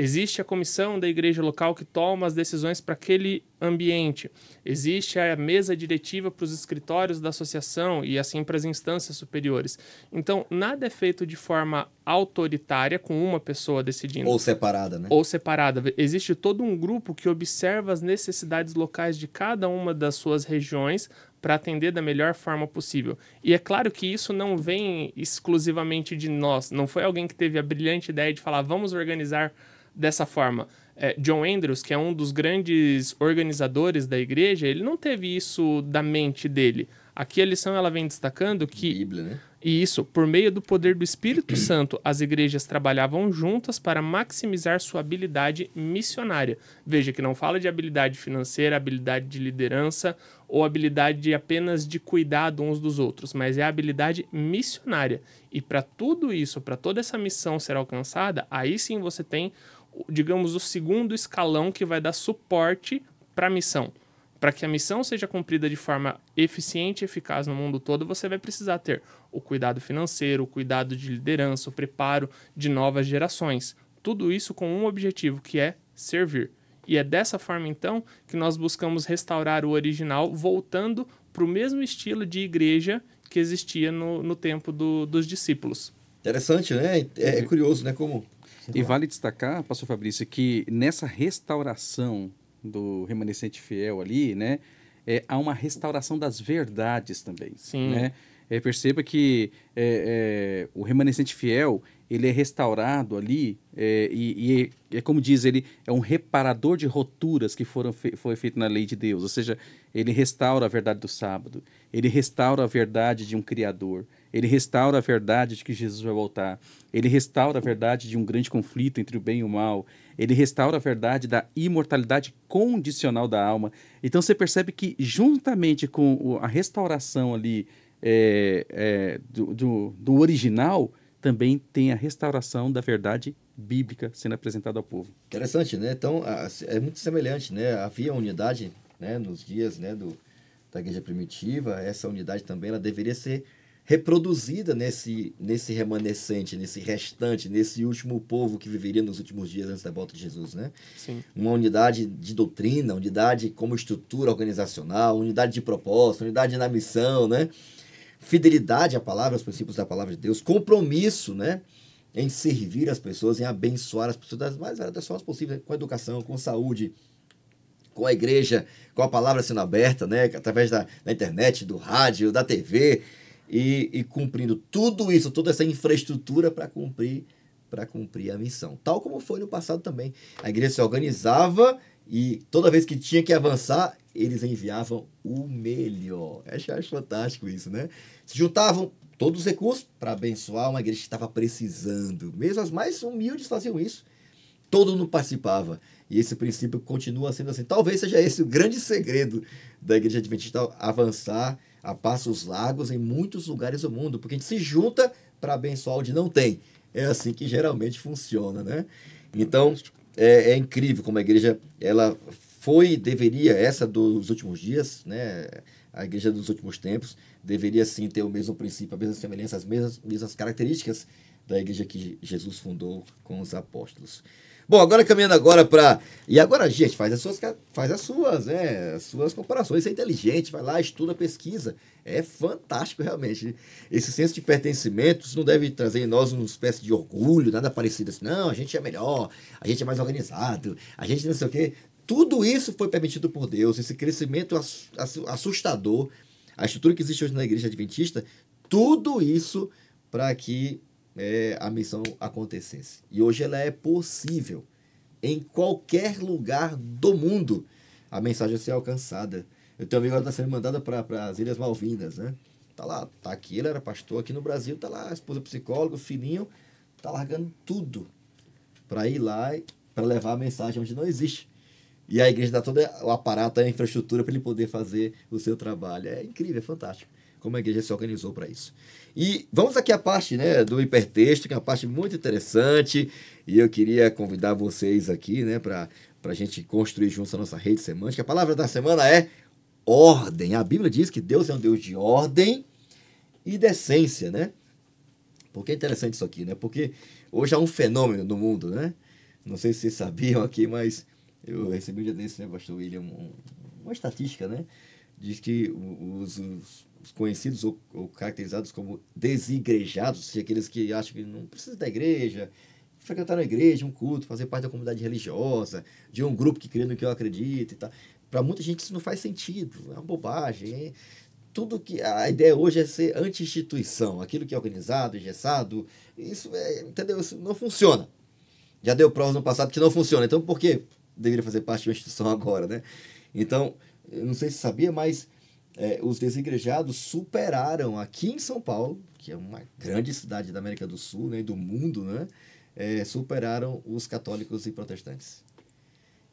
Existe a comissão da igreja local que toma as decisões para aquele ambiente. Existe a mesa diretiva para os escritórios da associação e assim para as instâncias superiores. Então, nada é feito de forma autoritária com uma pessoa decidindo. Ou separada, né? Ou separada. Existe todo um grupo que observa as necessidades locais de cada uma das suas regiões para atender da melhor forma possível. E é claro que isso não vem exclusivamente de nós. Não foi alguém que teve a brilhante ideia de falar, vamos organizar dessa forma. É, John Andrews, que é um dos grandes organizadores da igreja, ele não teve isso da mente dele. Aqui a lição ela vem destacando que. Bíblia, né? E isso, por meio do poder do Espírito Santo, as igrejas trabalhavam juntas para maximizar sua habilidade missionária. Veja que não fala de habilidade financeira, habilidade de liderança ou habilidade de apenas de cuidado uns dos outros, mas é a habilidade missionária. E para tudo isso, para toda essa missão ser alcançada, aí sim você tem digamos, o segundo escalão que vai dar suporte para a missão. Para que a missão seja cumprida de forma eficiente e eficaz no mundo todo, você vai precisar ter o cuidado financeiro, o cuidado de liderança, o preparo de novas gerações. Tudo isso com um objetivo, que é servir. E é dessa forma, então, que nós buscamos restaurar o original, voltando para o mesmo estilo de igreja que existia no, no tempo do, dos discípulos. Interessante, né? É, é curioso, né? Como e vale destacar, pastor Fabrício, que nessa restauração do remanescente fiel ali, né, é, há uma restauração das verdades também. Sim. Né? É, perceba que é, é o remanescente fiel ele é restaurado ali é, e, e é, é, como diz ele é um reparador de roturas que foram fe foi feito na lei de Deus. Ou seja, ele restaura a verdade do sábado, ele restaura a verdade de um criador ele restaura a verdade de que Jesus vai voltar. Ele restaura a verdade de um grande conflito entre o bem e o mal. Ele restaura a verdade da imortalidade condicional da alma. Então você percebe que, juntamente com a restauração ali é, é, do, do, do original, também tem a restauração da verdade bíblica sendo apresentada ao povo. Interessante, né? Então, é muito semelhante, né? Havia unidade né, nos dias né, do, da igreja primitiva, essa unidade também ela deveria ser reproduzida nesse, nesse remanescente, nesse restante, nesse último povo que viveria nos últimos dias antes da volta de Jesus, né? Sim. Uma unidade de doutrina, unidade como estrutura organizacional, unidade de propósito, unidade na missão, né? Fidelidade à palavra, aos princípios da palavra de Deus, compromisso, né? Em servir as pessoas, em abençoar as pessoas das mais variadas formas possíveis, né? com com educação, com saúde, com a igreja, com a palavra sendo aberta, né? Através da, da internet, do rádio, da TV, e, e cumprindo tudo isso, toda essa infraestrutura para cumprir para cumprir a missão. Tal como foi no passado também. A igreja se organizava e toda vez que tinha que avançar, eles enviavam o melhor. Acho, acho fantástico isso, né? Se juntavam todos os recursos para abençoar uma igreja que estava precisando. Mesmo as mais humildes faziam isso. Todo mundo participava. E esse princípio continua sendo assim. Talvez seja esse o grande segredo da igreja adventista avançar a passos largos em muitos lugares do mundo, porque a gente se junta para abençoar onde não tem. É assim que geralmente funciona, né? Então, é, é incrível como a igreja, ela foi, deveria, essa dos últimos dias, né? a igreja dos últimos tempos deveria sim ter o mesmo princípio, a mesma semelhança, as mesmas, mesmas características da igreja que Jesus fundou com os apóstolos. Bom, agora caminhando agora para. E agora, gente, faz as suas, faz as suas, né? As suas comparações. Isso é inteligente, vai lá, estuda, pesquisa. É fantástico, realmente. Esse senso de pertencimento não deve trazer em nós uma espécie de orgulho, nada parecido assim. Não, a gente é melhor, a gente é mais organizado, a gente não sei o quê. Tudo isso foi permitido por Deus, esse crescimento assustador, a estrutura que existe hoje na igreja adventista, tudo isso para que é, a missão acontecesse. E hoje ela é possível em qualquer lugar do mundo a mensagem ser alcançada. Eu tenho um amigo agora está sendo mandado para as Ilhas Malvinas, né? Tá lá, tá aqui, ele era pastor aqui no Brasil, tá lá, esposa é psicólogo, filhinho, tá largando tudo para ir lá para levar a mensagem onde não existe. E a igreja dá tá todo o aparato, a infraestrutura para ele poder fazer o seu trabalho. É incrível, é fantástico como a igreja se organizou para isso. E vamos aqui à parte né, do hipertexto, que é uma parte muito interessante, e eu queria convidar vocês aqui né, para a gente construir juntos a nossa rede semântica. A palavra da semana é ordem. A Bíblia diz que Deus é um Deus de ordem e decência, né? Porque é interessante isso aqui, né? Porque hoje há um fenômeno no mundo, né? Não sei se vocês sabiam aqui, mas eu recebi um dia desse, né, pastor William, uma estatística, né? Diz que os, os conhecidos ou, ou, caracterizados como desigrejados, ou seja, aqueles que acham que não precisa da igreja, frequentar uma igreja, um culto, fazer parte da comunidade religiosa, de um grupo que crê no que eu acredito e tal. Para muita gente isso não faz sentido, é uma bobagem. É tudo que a ideia hoje é ser anti-instituição, aquilo que é organizado, engessado, isso é, entendeu? Isso não funciona. Já deu provas no passado que não funciona. Então por que deveria fazer parte de uma instituição agora, né? Então, eu não sei se sabia, mas é, os desigrejados superaram aqui em São Paulo, que é uma grande cidade da América do Sul, né, do mundo, né, é, superaram os católicos e protestantes.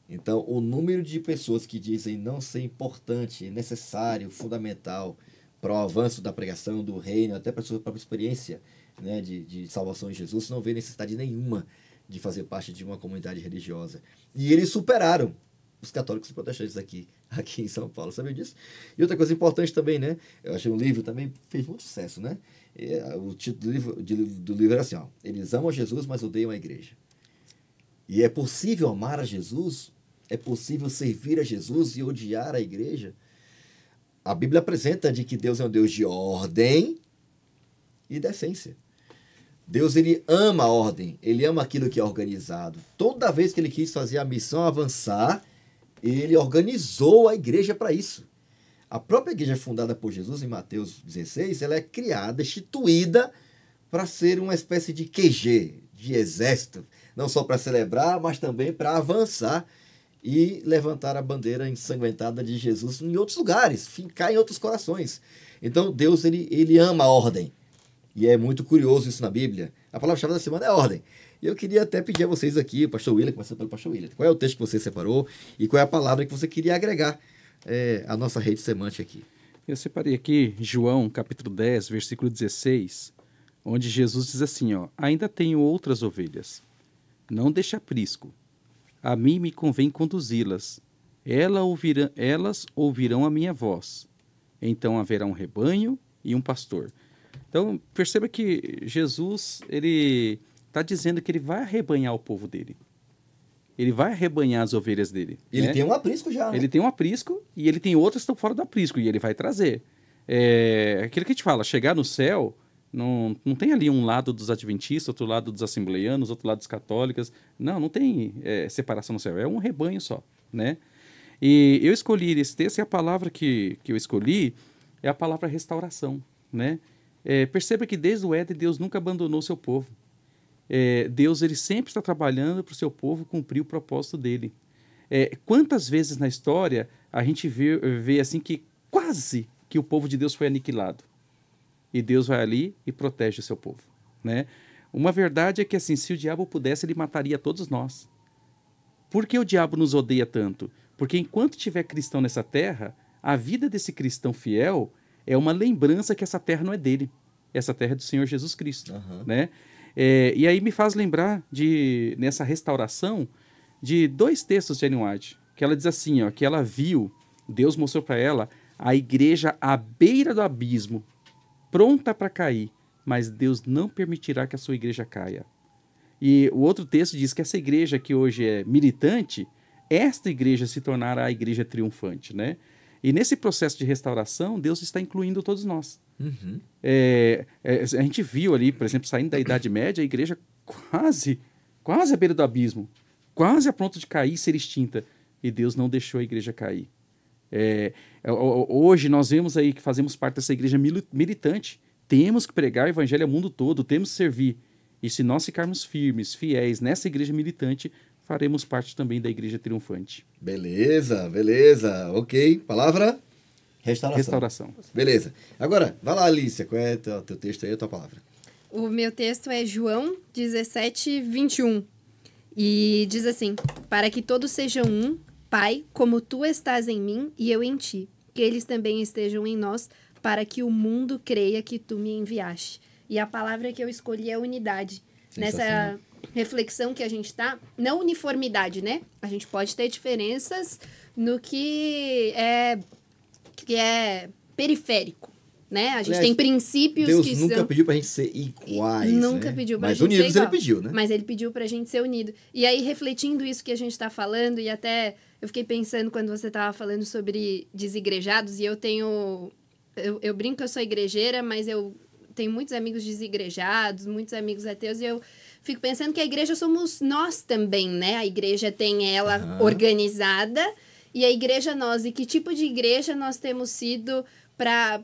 Então, o número de pessoas que dizem não ser importante, necessário, fundamental para o avanço da pregação, do reino, até para a sua própria experiência né, de, de salvação em Jesus, não vê necessidade nenhuma de fazer parte de uma comunidade religiosa. E eles superaram os católicos e protestantes aqui, aqui em São Paulo, sabia disso? E outra coisa importante também, né? Eu achei um livro também, fez muito sucesso, né? Ah, o título do livro, de, do livro era assim, ó, Eles amam Jesus, mas odeiam a igreja. E é possível amar a Jesus? É possível servir a Jesus e odiar a igreja? A Bíblia apresenta de que Deus é um Deus de ordem e decência. Deus ele ama a ordem, ele ama aquilo que é organizado. Toda vez que ele quis fazer a missão avançar, ele organizou a igreja para isso. A própria igreja é fundada por Jesus em Mateus 16, ela é criada, instituída para ser uma espécie de QG, de exército, não só para celebrar, mas também para avançar e levantar a bandeira ensanguentada de Jesus em outros lugares, ficar em outros corações. Então Deus ele, ele ama a ordem. E é muito curioso isso na Bíblia. A palavra-chave da semana é ordem. E eu queria até pedir a vocês aqui, o pastor William, começando pelo pastor William, qual é o texto que você separou e qual é a palavra que você queria agregar é, à nossa rede semântica aqui? Eu separei aqui João, capítulo 10, versículo 16, onde Jesus diz assim, ó, ainda tenho outras ovelhas, não deixa aprisco, a mim me convém conduzi-las, Ela ouvirá, elas ouvirão a minha voz, então haverá um rebanho e um pastor. Então, perceba que Jesus, ele está dizendo que ele vai arrebanhar o povo dele. Ele vai arrebanhar as ovelhas dele. Ele né? tem um aprisco já. Né? Ele tem um aprisco e ele tem outras que estão fora do aprisco e ele vai trazer. É aquilo que a gente fala, chegar no céu, não, não tem ali um lado dos adventistas, outro lado dos assembleianos, outro lado dos católicos. Não, não tem é, separação no céu. É um rebanho só, né? E eu escolhi esse texto e a palavra que, que eu escolhi é a palavra restauração, né? É, perceba que desde o Éden Deus nunca abandonou seu povo. É, Deus ele sempre está trabalhando para o seu povo cumprir o propósito dele. É, quantas vezes na história a gente vê, vê assim que quase que o povo de Deus foi aniquilado e Deus vai ali e protege o seu povo, né? Uma verdade é que assim, se o diabo pudesse, ele mataria todos nós. Por que o diabo nos odeia tanto? Porque enquanto tiver cristão nessa terra, a vida desse cristão fiel é uma lembrança que essa terra não é dele. Essa terra é do Senhor Jesus Cristo, uhum. né? É, e aí me faz lembrar de nessa restauração de dois textos de Anne White, que ela diz assim, ó, que ela viu, Deus mostrou para ela a igreja à beira do abismo, pronta para cair, mas Deus não permitirá que a sua igreja caia. E o outro texto diz que essa igreja que hoje é militante, esta igreja se tornará a igreja triunfante, né? E nesse processo de restauração, Deus está incluindo todos nós. Uhum. É, é, a gente viu ali, por exemplo, saindo da Idade Média, a igreja quase, quase à beira do abismo, quase a ponto de cair e ser extinta. E Deus não deixou a igreja cair. É, é hoje nós vemos aí que fazemos parte dessa igreja militante. Temos que pregar o evangelho ao mundo todo, temos que servir. E se nós ficarmos firmes, fiéis nessa igreja militante, faremos parte também da Igreja Triunfante. Beleza, beleza. Ok. Palavra? Restauração. Restauração. Beleza. Agora, vai lá, Alícia, Qual é o teu, teu texto aí, a tua palavra? O meu texto é João 17, 21. E diz assim: Para que todos sejam um, Pai, como tu estás em mim e eu em ti, que eles também estejam em nós, para que o mundo creia que tu me enviaste. E a palavra que eu escolhi é unidade. Nessa assim reflexão que a gente está, não uniformidade, né? A gente pode ter diferenças no que é, que é periférico. Né? A gente Aliás, tem princípios Deus que nunca são... pediu pra gente ser iguais. Nunca né? pediu pra Mas gente unidos ser igual. ele pediu, né? Mas ele pediu pra gente ser unido. E aí, refletindo isso que a gente tá falando, e até eu fiquei pensando quando você tava falando sobre desigrejados, e eu tenho eu, eu, brinco que eu sou igrejeira, mas eu tenho muitos amigos desigrejados, muitos amigos ateus, e eu fico pensando que a igreja somos nós também, né? A igreja tem ela uhum. organizada, e a igreja nós. E que tipo de igreja nós temos sido para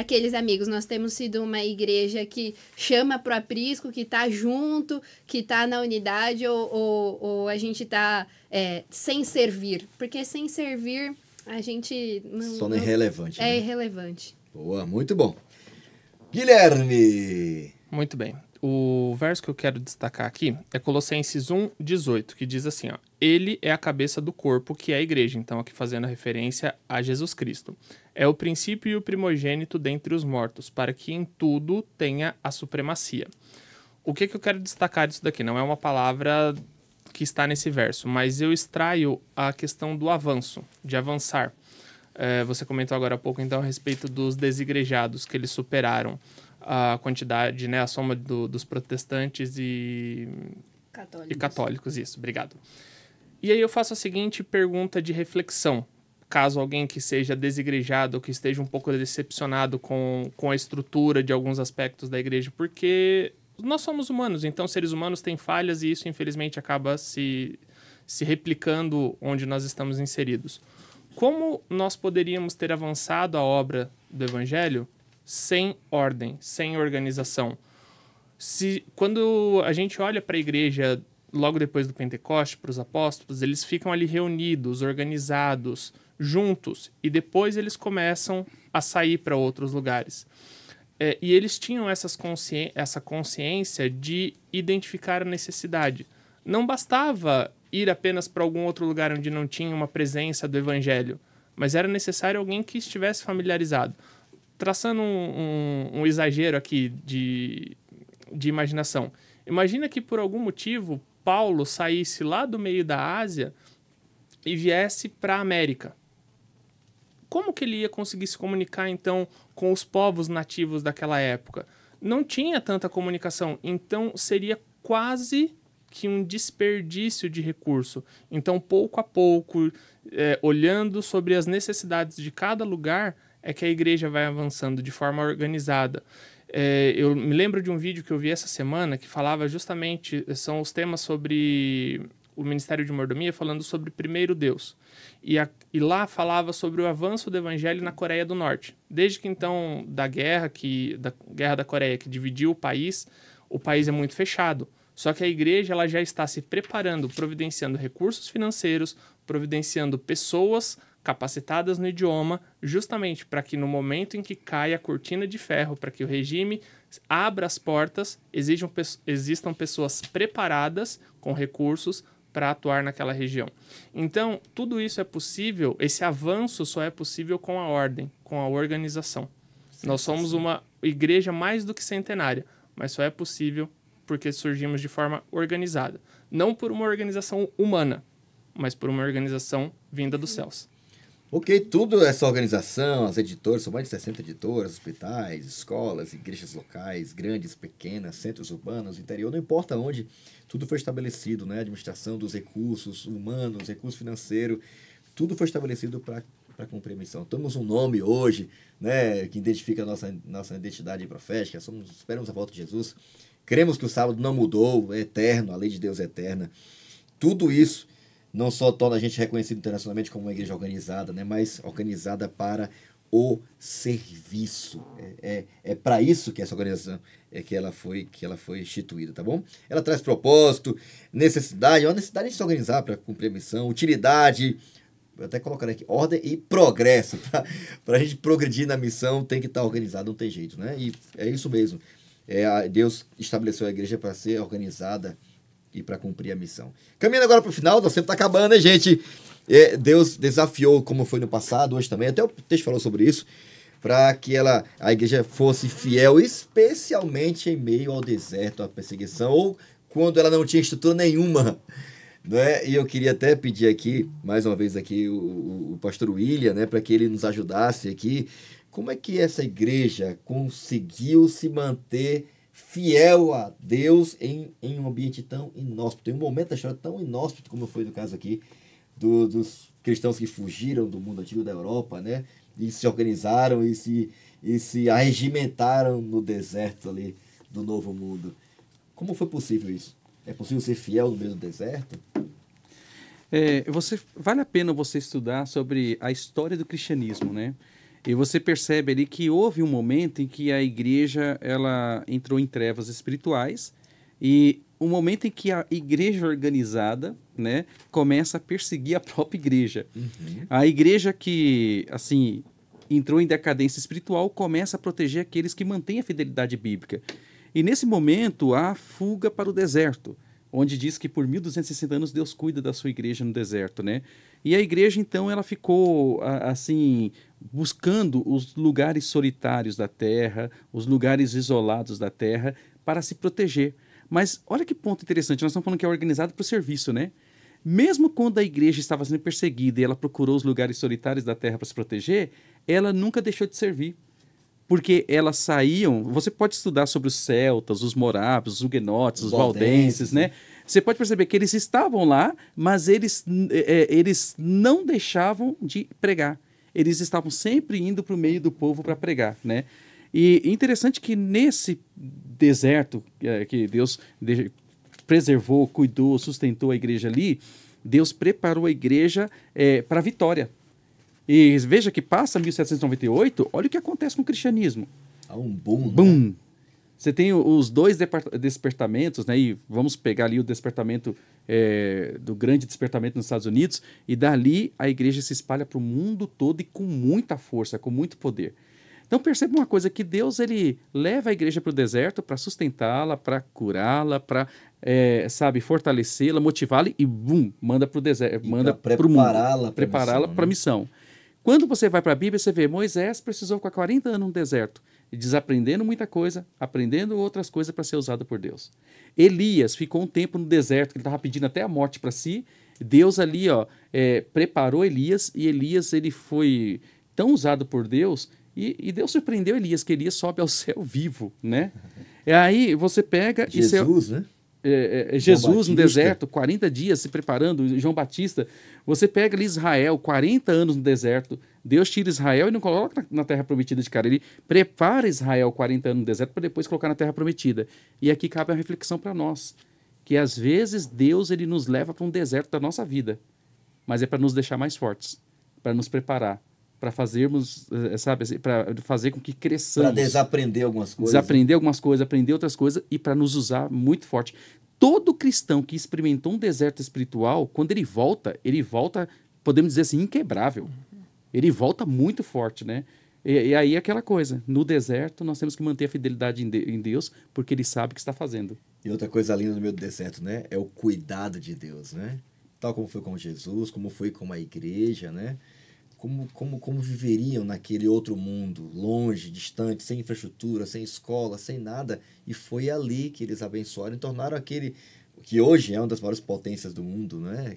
aqueles amigos. Nós temos sido uma igreja que chama para o aprisco, que está junto, que está na unidade, ou, ou, ou a gente está é, sem servir. Porque sem servir, a gente... Não, Só não é irrelevante. É né? irrelevante. Boa, muito bom. Guilherme! Muito bem. O verso que eu quero destacar aqui é Colossenses 1, 18, que diz assim: ó, Ele é a cabeça do corpo, que é a igreja. Então, aqui fazendo referência a Jesus Cristo. É o princípio e o primogênito dentre os mortos, para que em tudo tenha a supremacia. O que, que eu quero destacar disso daqui? Não é uma palavra que está nesse verso, mas eu extraio a questão do avanço, de avançar. É, você comentou agora há pouco, então, a respeito dos desigrejados, que eles superaram a quantidade, né, a soma do, dos protestantes e católicos. e católicos. Isso, obrigado. E aí eu faço a seguinte pergunta de reflexão. Caso alguém que seja desigrejado, que esteja um pouco decepcionado com, com a estrutura de alguns aspectos da igreja, porque nós somos humanos, então seres humanos têm falhas e isso, infelizmente, acaba se, se replicando onde nós estamos inseridos como nós poderíamos ter avançado a obra do Evangelho sem ordem, sem organização? Se, quando a gente olha para a igreja logo depois do Pentecoste, para os apóstolos, eles ficam ali reunidos, organizados, juntos, e depois eles começam a sair para outros lugares. É, e eles tinham essas essa consciência de identificar a necessidade. Não bastava ir apenas para algum outro lugar onde não tinha uma presença do evangelho, mas era necessário alguém que estivesse familiarizado. Traçando um, um, um exagero aqui de, de imaginação, imagina que por algum motivo Paulo saísse lá do meio da Ásia e viesse para a América. Como que ele ia conseguir se comunicar então com os povos nativos daquela época? Não tinha tanta comunicação, então seria quase que um desperdício de recurso. Então, pouco a pouco, é, olhando sobre as necessidades de cada lugar, é que a igreja vai avançando de forma organizada. É, eu me lembro de um vídeo que eu vi essa semana que falava justamente são os temas sobre o Ministério de Mordomia falando sobre primeiro Deus. E, a, e, lá falava sobre o avanço do evangelho na Coreia do Norte. Desde que então da guerra que da guerra da Coreia que dividiu o país, o país é muito fechado. Só que a igreja ela já está se preparando, providenciando recursos financeiros, providenciando pessoas capacitadas no idioma, justamente para que no momento em que caia a cortina de ferro, para que o regime abra as portas, exijam, existam pessoas preparadas com recursos para atuar naquela região. Então, tudo isso é possível, esse avanço só é possível com a ordem, com a organização. Sim, Nós somos sim. uma igreja mais do que centenária, mas só é possível porque surgimos de forma organizada. Não por uma organização humana, mas por uma organização vinda dos céus. Ok, tudo essa organização, as editoras, são mais de 60 editoras, hospitais, escolas, igrejas locais, grandes, pequenas, centros urbanos, interior, não importa onde, tudo foi estabelecido, né? administração dos recursos humanos, recursos financeiros, tudo foi estabelecido para para cumprir a missão. Temos um nome hoje, né, que identifica a nossa, nossa identidade profética, somos, esperamos a volta de Jesus. Cremos que o sábado não mudou, é eterno, a lei de Deus é eterna. Tudo isso não só torna a gente reconhecido internacionalmente como uma igreja organizada, né, mas organizada para o serviço. É, é, é para isso que essa organização é que ela foi que ela foi instituída, tá bom? Ela traz propósito, necessidade, é uma necessidade de se organizar para cumprir a missão, utilidade, eu até colocar aqui ordem e progresso para a gente progredir na missão tem que estar tá organizado, não tem jeito, né? E é isso mesmo. É, Deus estabeleceu a igreja para ser organizada e para cumprir a missão. Caminhando agora para o final, nós sempre está acabando, hein, gente? É, Deus desafiou, como foi no passado, hoje também, até o texto falou sobre isso, para que ela, a igreja fosse fiel, especialmente em meio ao deserto, à perseguição, ou quando ela não tinha estrutura nenhuma. Né? E eu queria até pedir aqui, mais uma vez aqui, o, o pastor William, né, para que ele nos ajudasse aqui como é que essa igreja conseguiu se manter fiel a Deus em, em um ambiente tão inóspito, em um momento da história tão inóspito como foi no caso aqui do, dos cristãos que fugiram do mundo antigo da Europa, né? E se organizaram e se, e se arregimentaram no deserto ali do Novo Mundo. Como foi possível isso? É possível ser fiel no meio do deserto? É, você, vale a pena você estudar sobre a história do cristianismo, né? E você percebe ali que houve um momento em que a igreja ela entrou em trevas espirituais e o um momento em que a igreja organizada, né, começa a perseguir a própria igreja. Uhum. A igreja que, assim, entrou em decadência espiritual começa a proteger aqueles que mantêm a fidelidade bíblica. E nesse momento há fuga para o deserto, onde diz que por 1260 anos Deus cuida da sua igreja no deserto, né? E a igreja, então, ela ficou assim, buscando os lugares solitários da terra, os lugares isolados da terra, para se proteger. Mas olha que ponto interessante, nós estamos falando que é organizado para o serviço, né? Mesmo quando a igreja estava sendo perseguida e ela procurou os lugares solitários da terra para se proteger, ela nunca deixou de servir. Porque elas saíam. Você pode estudar sobre os celtas, os morabos, os huguenotes, os valdenses, né? Você pode perceber que eles estavam lá, mas eles, é, é eles não deixavam de pregar. Eles estavam sempre indo para o meio do povo para pregar, né? E interessante que nesse deserto é, que Deus preservou, cuidou, sustentou a igreja ali, Deus preparou a igreja é, para a vitória. E veja que passa 1798, olha o que acontece com o cristianismo. Há um boom. Né? Boom. Né? Você tem os dois despertamentos, né? E vamos pegar ali o despertamento é, do grande despertamento nos Estados Unidos, e dali a igreja se espalha para o mundo todo e com muita força, com muito poder. Então perceba uma coisa que Deus ele leva a igreja para o deserto para sustentá-la, para curá-la, para é, sabe fortalecê-la, motivá-la e bum manda para o deserto, manda para o mundo, prepará-la para prepará missão, né? missão. Quando você vai para a Bíblia você vê Moisés precisou ficar 40 anos no deserto desaprendendo muita coisa, aprendendo outras coisas para ser usado por Deus. Elias ficou um tempo no deserto, que ele estava pedindo até a morte para si. Deus ali ó, é, preparou Elias e Elias ele foi tão usado por Deus e, e, Deus surpreendeu Elias, que Elias sobe ao céu vivo, né? E aí você pega Jesus, e você, né? É, é, é, Jesus no deserto, 40 dias se preparando, João Batista. Você pega ali Israel, 40 anos no deserto, Deus tira Israel e não coloca na, terra prometida de cara. Ele prepara Israel 40 anos no deserto para depois colocar na terra prometida. E aqui cabe a reflexão para nós, que às vezes Deus ele nos leva para um deserto da nossa vida, mas é para nos deixar mais fortes, para nos preparar, para fazermos, eh, eh, sabe, para fazer com que cresçamos. Para desaprender algumas coisas. Né? Desaprender algumas coisas, aprender outras coisas e para nos usar muito forte. Todo cristão que experimentou um deserto espiritual, quando ele volta, ele volta, podemos dizer assim, inquebrável ele volta muito forte, né? E, e aí é aquela coisa, no deserto nós temos que manter a fidelidade em, de, em Deus, porque ele sabe o que está fazendo. E outra coisa linda no meio do deserto, né? É o cuidado de Deus, né? Tal como foi com Jesus, como foi com a igreja, né? Como, como, como viveriam naquele outro mundo, longe, distante, sem infraestrutura, sem escola, sem nada. E foi ali que eles abençoaram e tornaram aquele, que hoje é uma das maiores potências do mundo, né?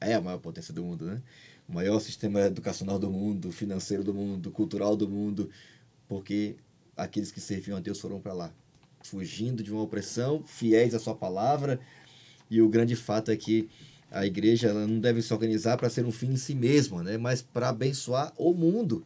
É a maior potência do mundo, né? o maior sistema educacional do mundo, financeiro do mundo, cultural do mundo, porque aqueles que serviam a Deus foram para lá, fugindo de uma opressão, fiéis à sua palavra. E o grande fato é que a igreja ela não deve se organizar para ser um fim em si mesma, né? mas para abençoar o mundo.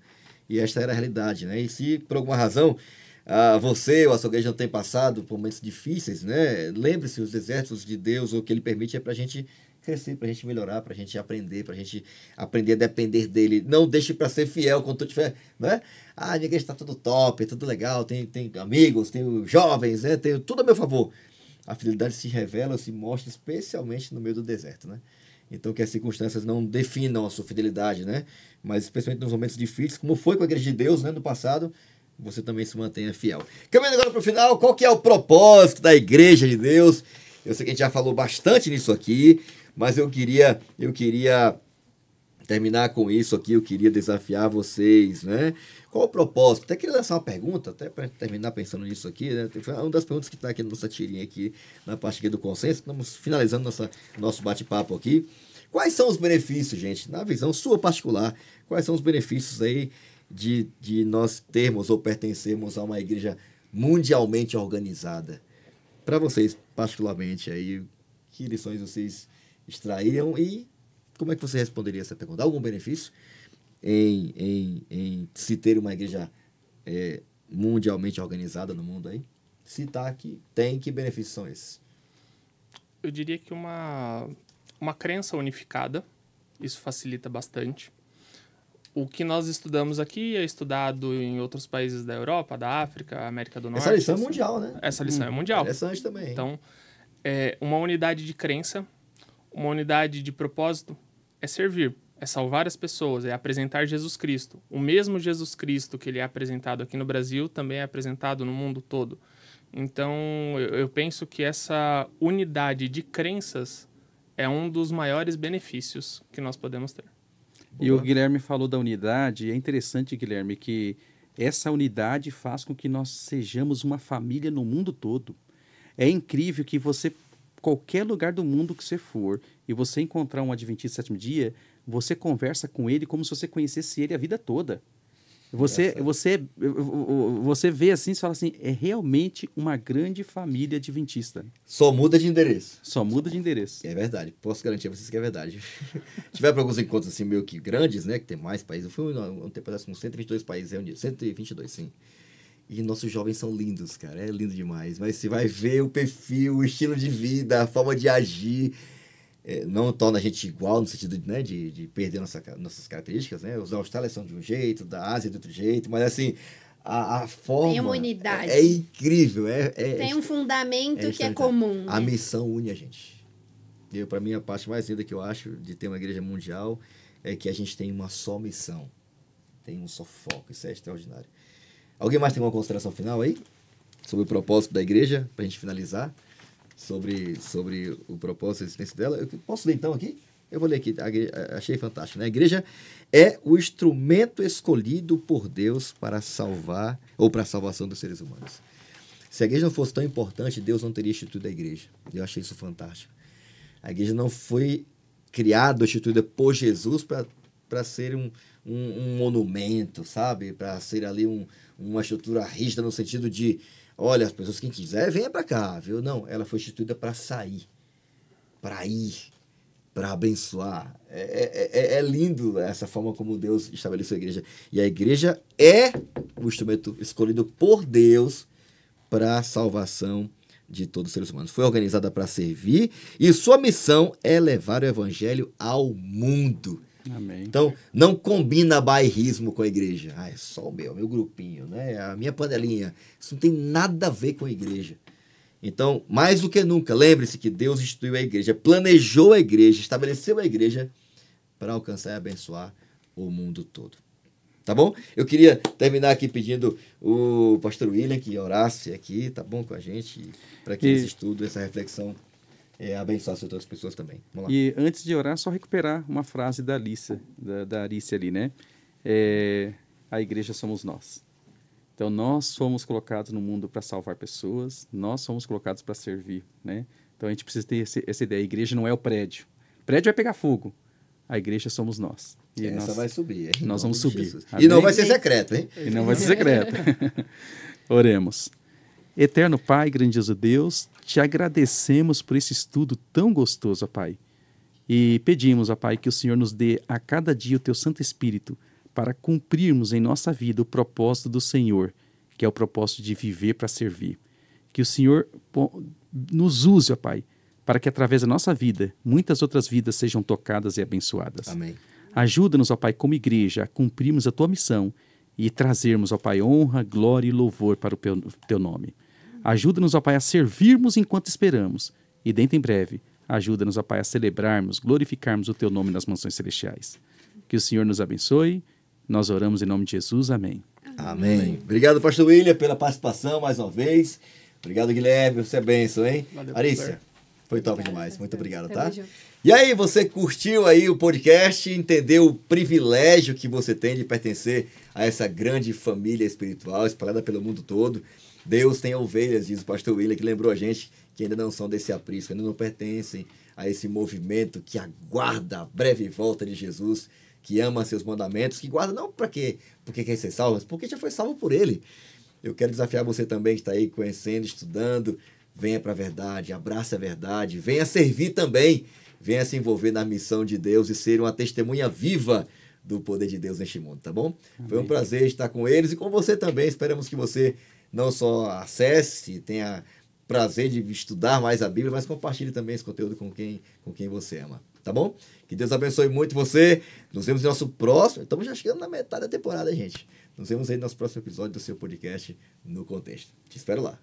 E esta era a realidade. Né? E se por alguma razão ah, você ou a sua igreja não tem passado por momentos difíceis, né? lembre-se: os exércitos de Deus, o que ele permite é para a gente crescer, para a gente melhorar, para a gente aprender, para a gente aprender a depender dele. Não deixe para ser fiel quando tu tiver, né? Ah, minha igreja está tudo top, tudo legal, tem, tem amigos, tenho jovens, né? tenho tudo a meu favor. A fidelidade se revela, se mostra especialmente no meio do deserto, né? Então que as circunstâncias não definam a sua fidelidade, né? Mas especialmente nos momentos difíceis, como foi com a igreja de Deus, né, no passado, você também se mantenha fiel. Caminhando agora para o final, qual que é o propósito da igreja de Deus? Eu sei que a gente já falou bastante nisso aqui. Mas eu queria, eu queria terminar com isso aqui, eu queria desafiar vocês, né? Qual o propósito? Até queria lançar uma pergunta, até para terminar pensando nisso aqui, né? Foi uma das perguntas que está aqui na nossa tirinha aqui, na parte aqui do consenso. Estamos finalizando nossa, nosso bate-papo aqui. Quais são os benefícios, gente, na visão sua particular, quais são os benefícios aí de, de nós termos ou pertencermos a uma igreja mundialmente organizada? Para vocês, particularmente, aí, que lições vocês extraíram e como é que você responderia essa pergunta? Há algum benefício em, em, em se ter uma igreja é, mundialmente organizada no mundo aí? Se tá aqui, tem, que benefícios são esses? Eu diria que uma, uma crença unificada, isso facilita bastante o que nós estudamos aqui é estudado em outros países da Europa, da África, América do Norte. Essa lição é mundial, né? Essa lição é hum, é mundial. Interessante também. Hein? Então, é uma unidade de crença uma unidade de propósito é servir, é salvar as pessoas, é apresentar Jesus Cristo. O mesmo Jesus Cristo que ele é apresentado aqui no Brasil também é apresentado no mundo todo. Então, eu penso que essa unidade de crenças é um dos maiores benefícios que nós podemos ter. E o Guilherme falou da unidade, é interessante, Guilherme, que essa unidade faz com que nós sejamos uma família no mundo todo. É incrível que você qualquer lugar do mundo que você for e você encontrar um adventista sétimo dia, você conversa com ele como se você conhecesse ele a vida toda. Você, você, você vê assim e fala assim: é realmente uma grande família adventista. Só muda de endereço. Só muda de endereço. É verdade, posso garantir a vocês que é verdade. Tiveram alguns encontros assim meio que grandes, né? Que tem mais países. Eu fui um tempo atrás com 122 países reunidos. 122, sim. E nossos jovens são lindos, cara. É lindo demais. Mas você vai ver o perfil, o estilo de vida, a forma de agir. É, não torna a gente igual no sentido né, de, de perder nossa, nossas características, né? Os da Austrália são de um jeito, da Ásia de outro jeito, mas assim, a, a forma. Tem uma unidade. É, é incrível. É, é, Tem um fundamento é que é comum. A né? missão une a gente. E para mim, a parte mais linda que eu acho de ter uma igreja mundial é que a gente tem uma só missão, tem um só foco. Isso é extraordinário. Alguém mais tem uma consideração final aí? Sobre o propósito da igreja, para a gente finalizar? Sobre, sobre o propósito e a existência dela? Eu posso ler então aqui? Eu vou ler aqui, tá? achei fantástico, né? A igreja é o instrumento escolhido por Deus para salvar ou para a salvação dos seres humanos. Se a igreja não fosse tão importante, Deus não teria instituído a igreja. Eu achei isso fantástico. A igreja não foi criada, instituída por Jesus para para ser um, um, um, monumento, sabe? Para ser ali um, uma estrutura rígida no sentido de, olha, as pessoas, quem quiser, venha para cá, viu? Não, ela foi instituída para sair, para ir, para abençoar. É é, é, é, é, lindo essa forma como Deus estabeleceu a igreja. E a igreja é o instrumento escolhido por Deus para a salvação de todos os seres humanos. Foi organizada para servir e sua missão é levar o evangelho ao mundo. Amém. Então, não combina bairrismo com a igreja. Ah, é só o meu, meu grupinho, né? A minha panelinha. Isso não tem nada a ver com a igreja. Então, mais do que nunca, lembre-se que Deus instituiu a igreja, planejou a igreja, estabeleceu a igreja para alcançar e abençoar o mundo todo. Tá bom? Eu queria terminar aqui pedindo o pastor William que orasse aqui, tá bom, com a gente, para que e... esse estudo, essa reflexão é, abençoar as outras pessoas também. E antes de orar, só recuperar uma frase da Alice, da, da Alice ali, né? É, a igreja somos nós. Então, nós fomos colocados no mundo para salvar pessoas, nós somos colocados para servir, né? Então, a gente precisa ter esse, essa ideia. A igreja não é o prédio. O prédio vai é pegar fogo. A igreja somos nós. E essa nós, vai subir. Hein? Nós vamos subir. E não vai ser secreto, hein? E não vai ser secreto. Oremos. Eterno Pai, grandioso Deus, te agradecemos por esse estudo tão gostoso, Pai. E pedimos, Pai, que o Senhor nos dê a cada dia o teu Santo Espírito para cumprirmos em nossa vida o propósito do Senhor, que é o propósito de viver para servir. Que o Senhor nos use, Pai, para que através da nossa vida muitas outras vidas sejam tocadas e abençoadas. Amém. Ajuda-nos, Pai, como igreja, a cumprirmos a tua missão e trazermos, ó Pai, honra, glória e louvor para o teu nome. Ajuda-nos, ó Pai, a servirmos enquanto esperamos. E dentro em breve, ajuda-nos, ó Pai, a celebrarmos, glorificarmos o Teu nome nas mansões celestiais. Que o Senhor nos abençoe. Nós oramos em nome de Jesus. Amém. Amém. Obrigado, pastor William, pela participação mais uma vez. Obrigado, Guilherme. Você é benção, hein? Valeu, Arícia, foi top demais. Muito obrigado, tá? E aí, você curtiu aí o podcast, entendeu o privilégio que você tem de pertencer a essa grande família espiritual espalhada pelo mundo todo. Deus tem ovelhas, diz o pastor William, que lembrou a gente que ainda não são desse aprisco, ainda não pertencem a esse movimento que aguarda a breve volta de Jesus, que ama seus mandamentos, que guarda não para quê? Porque quer ser salvo, mas porque já foi salvo por ele. Eu quero desafiar você também que está aí conhecendo, estudando, venha para a verdade, abrace a verdade, venha servir também, venha se envolver na missão de Deus e ser uma testemunha viva do poder de Deus neste mundo, tá bom? Amém. Foi um prazer estar com eles e com você também. Esperamos que você não só acesse, tenha prazer de estudar mais a Bíblia, mas compartilhe também esse conteúdo com quem, com quem você ama. Tá bom? Que Deus abençoe muito você. Nos vemos no nosso próximo. Estamos já chegando na metade da temporada, gente. Nos vemos aí no nosso próximo episódio do seu podcast No Contexto. Te espero lá.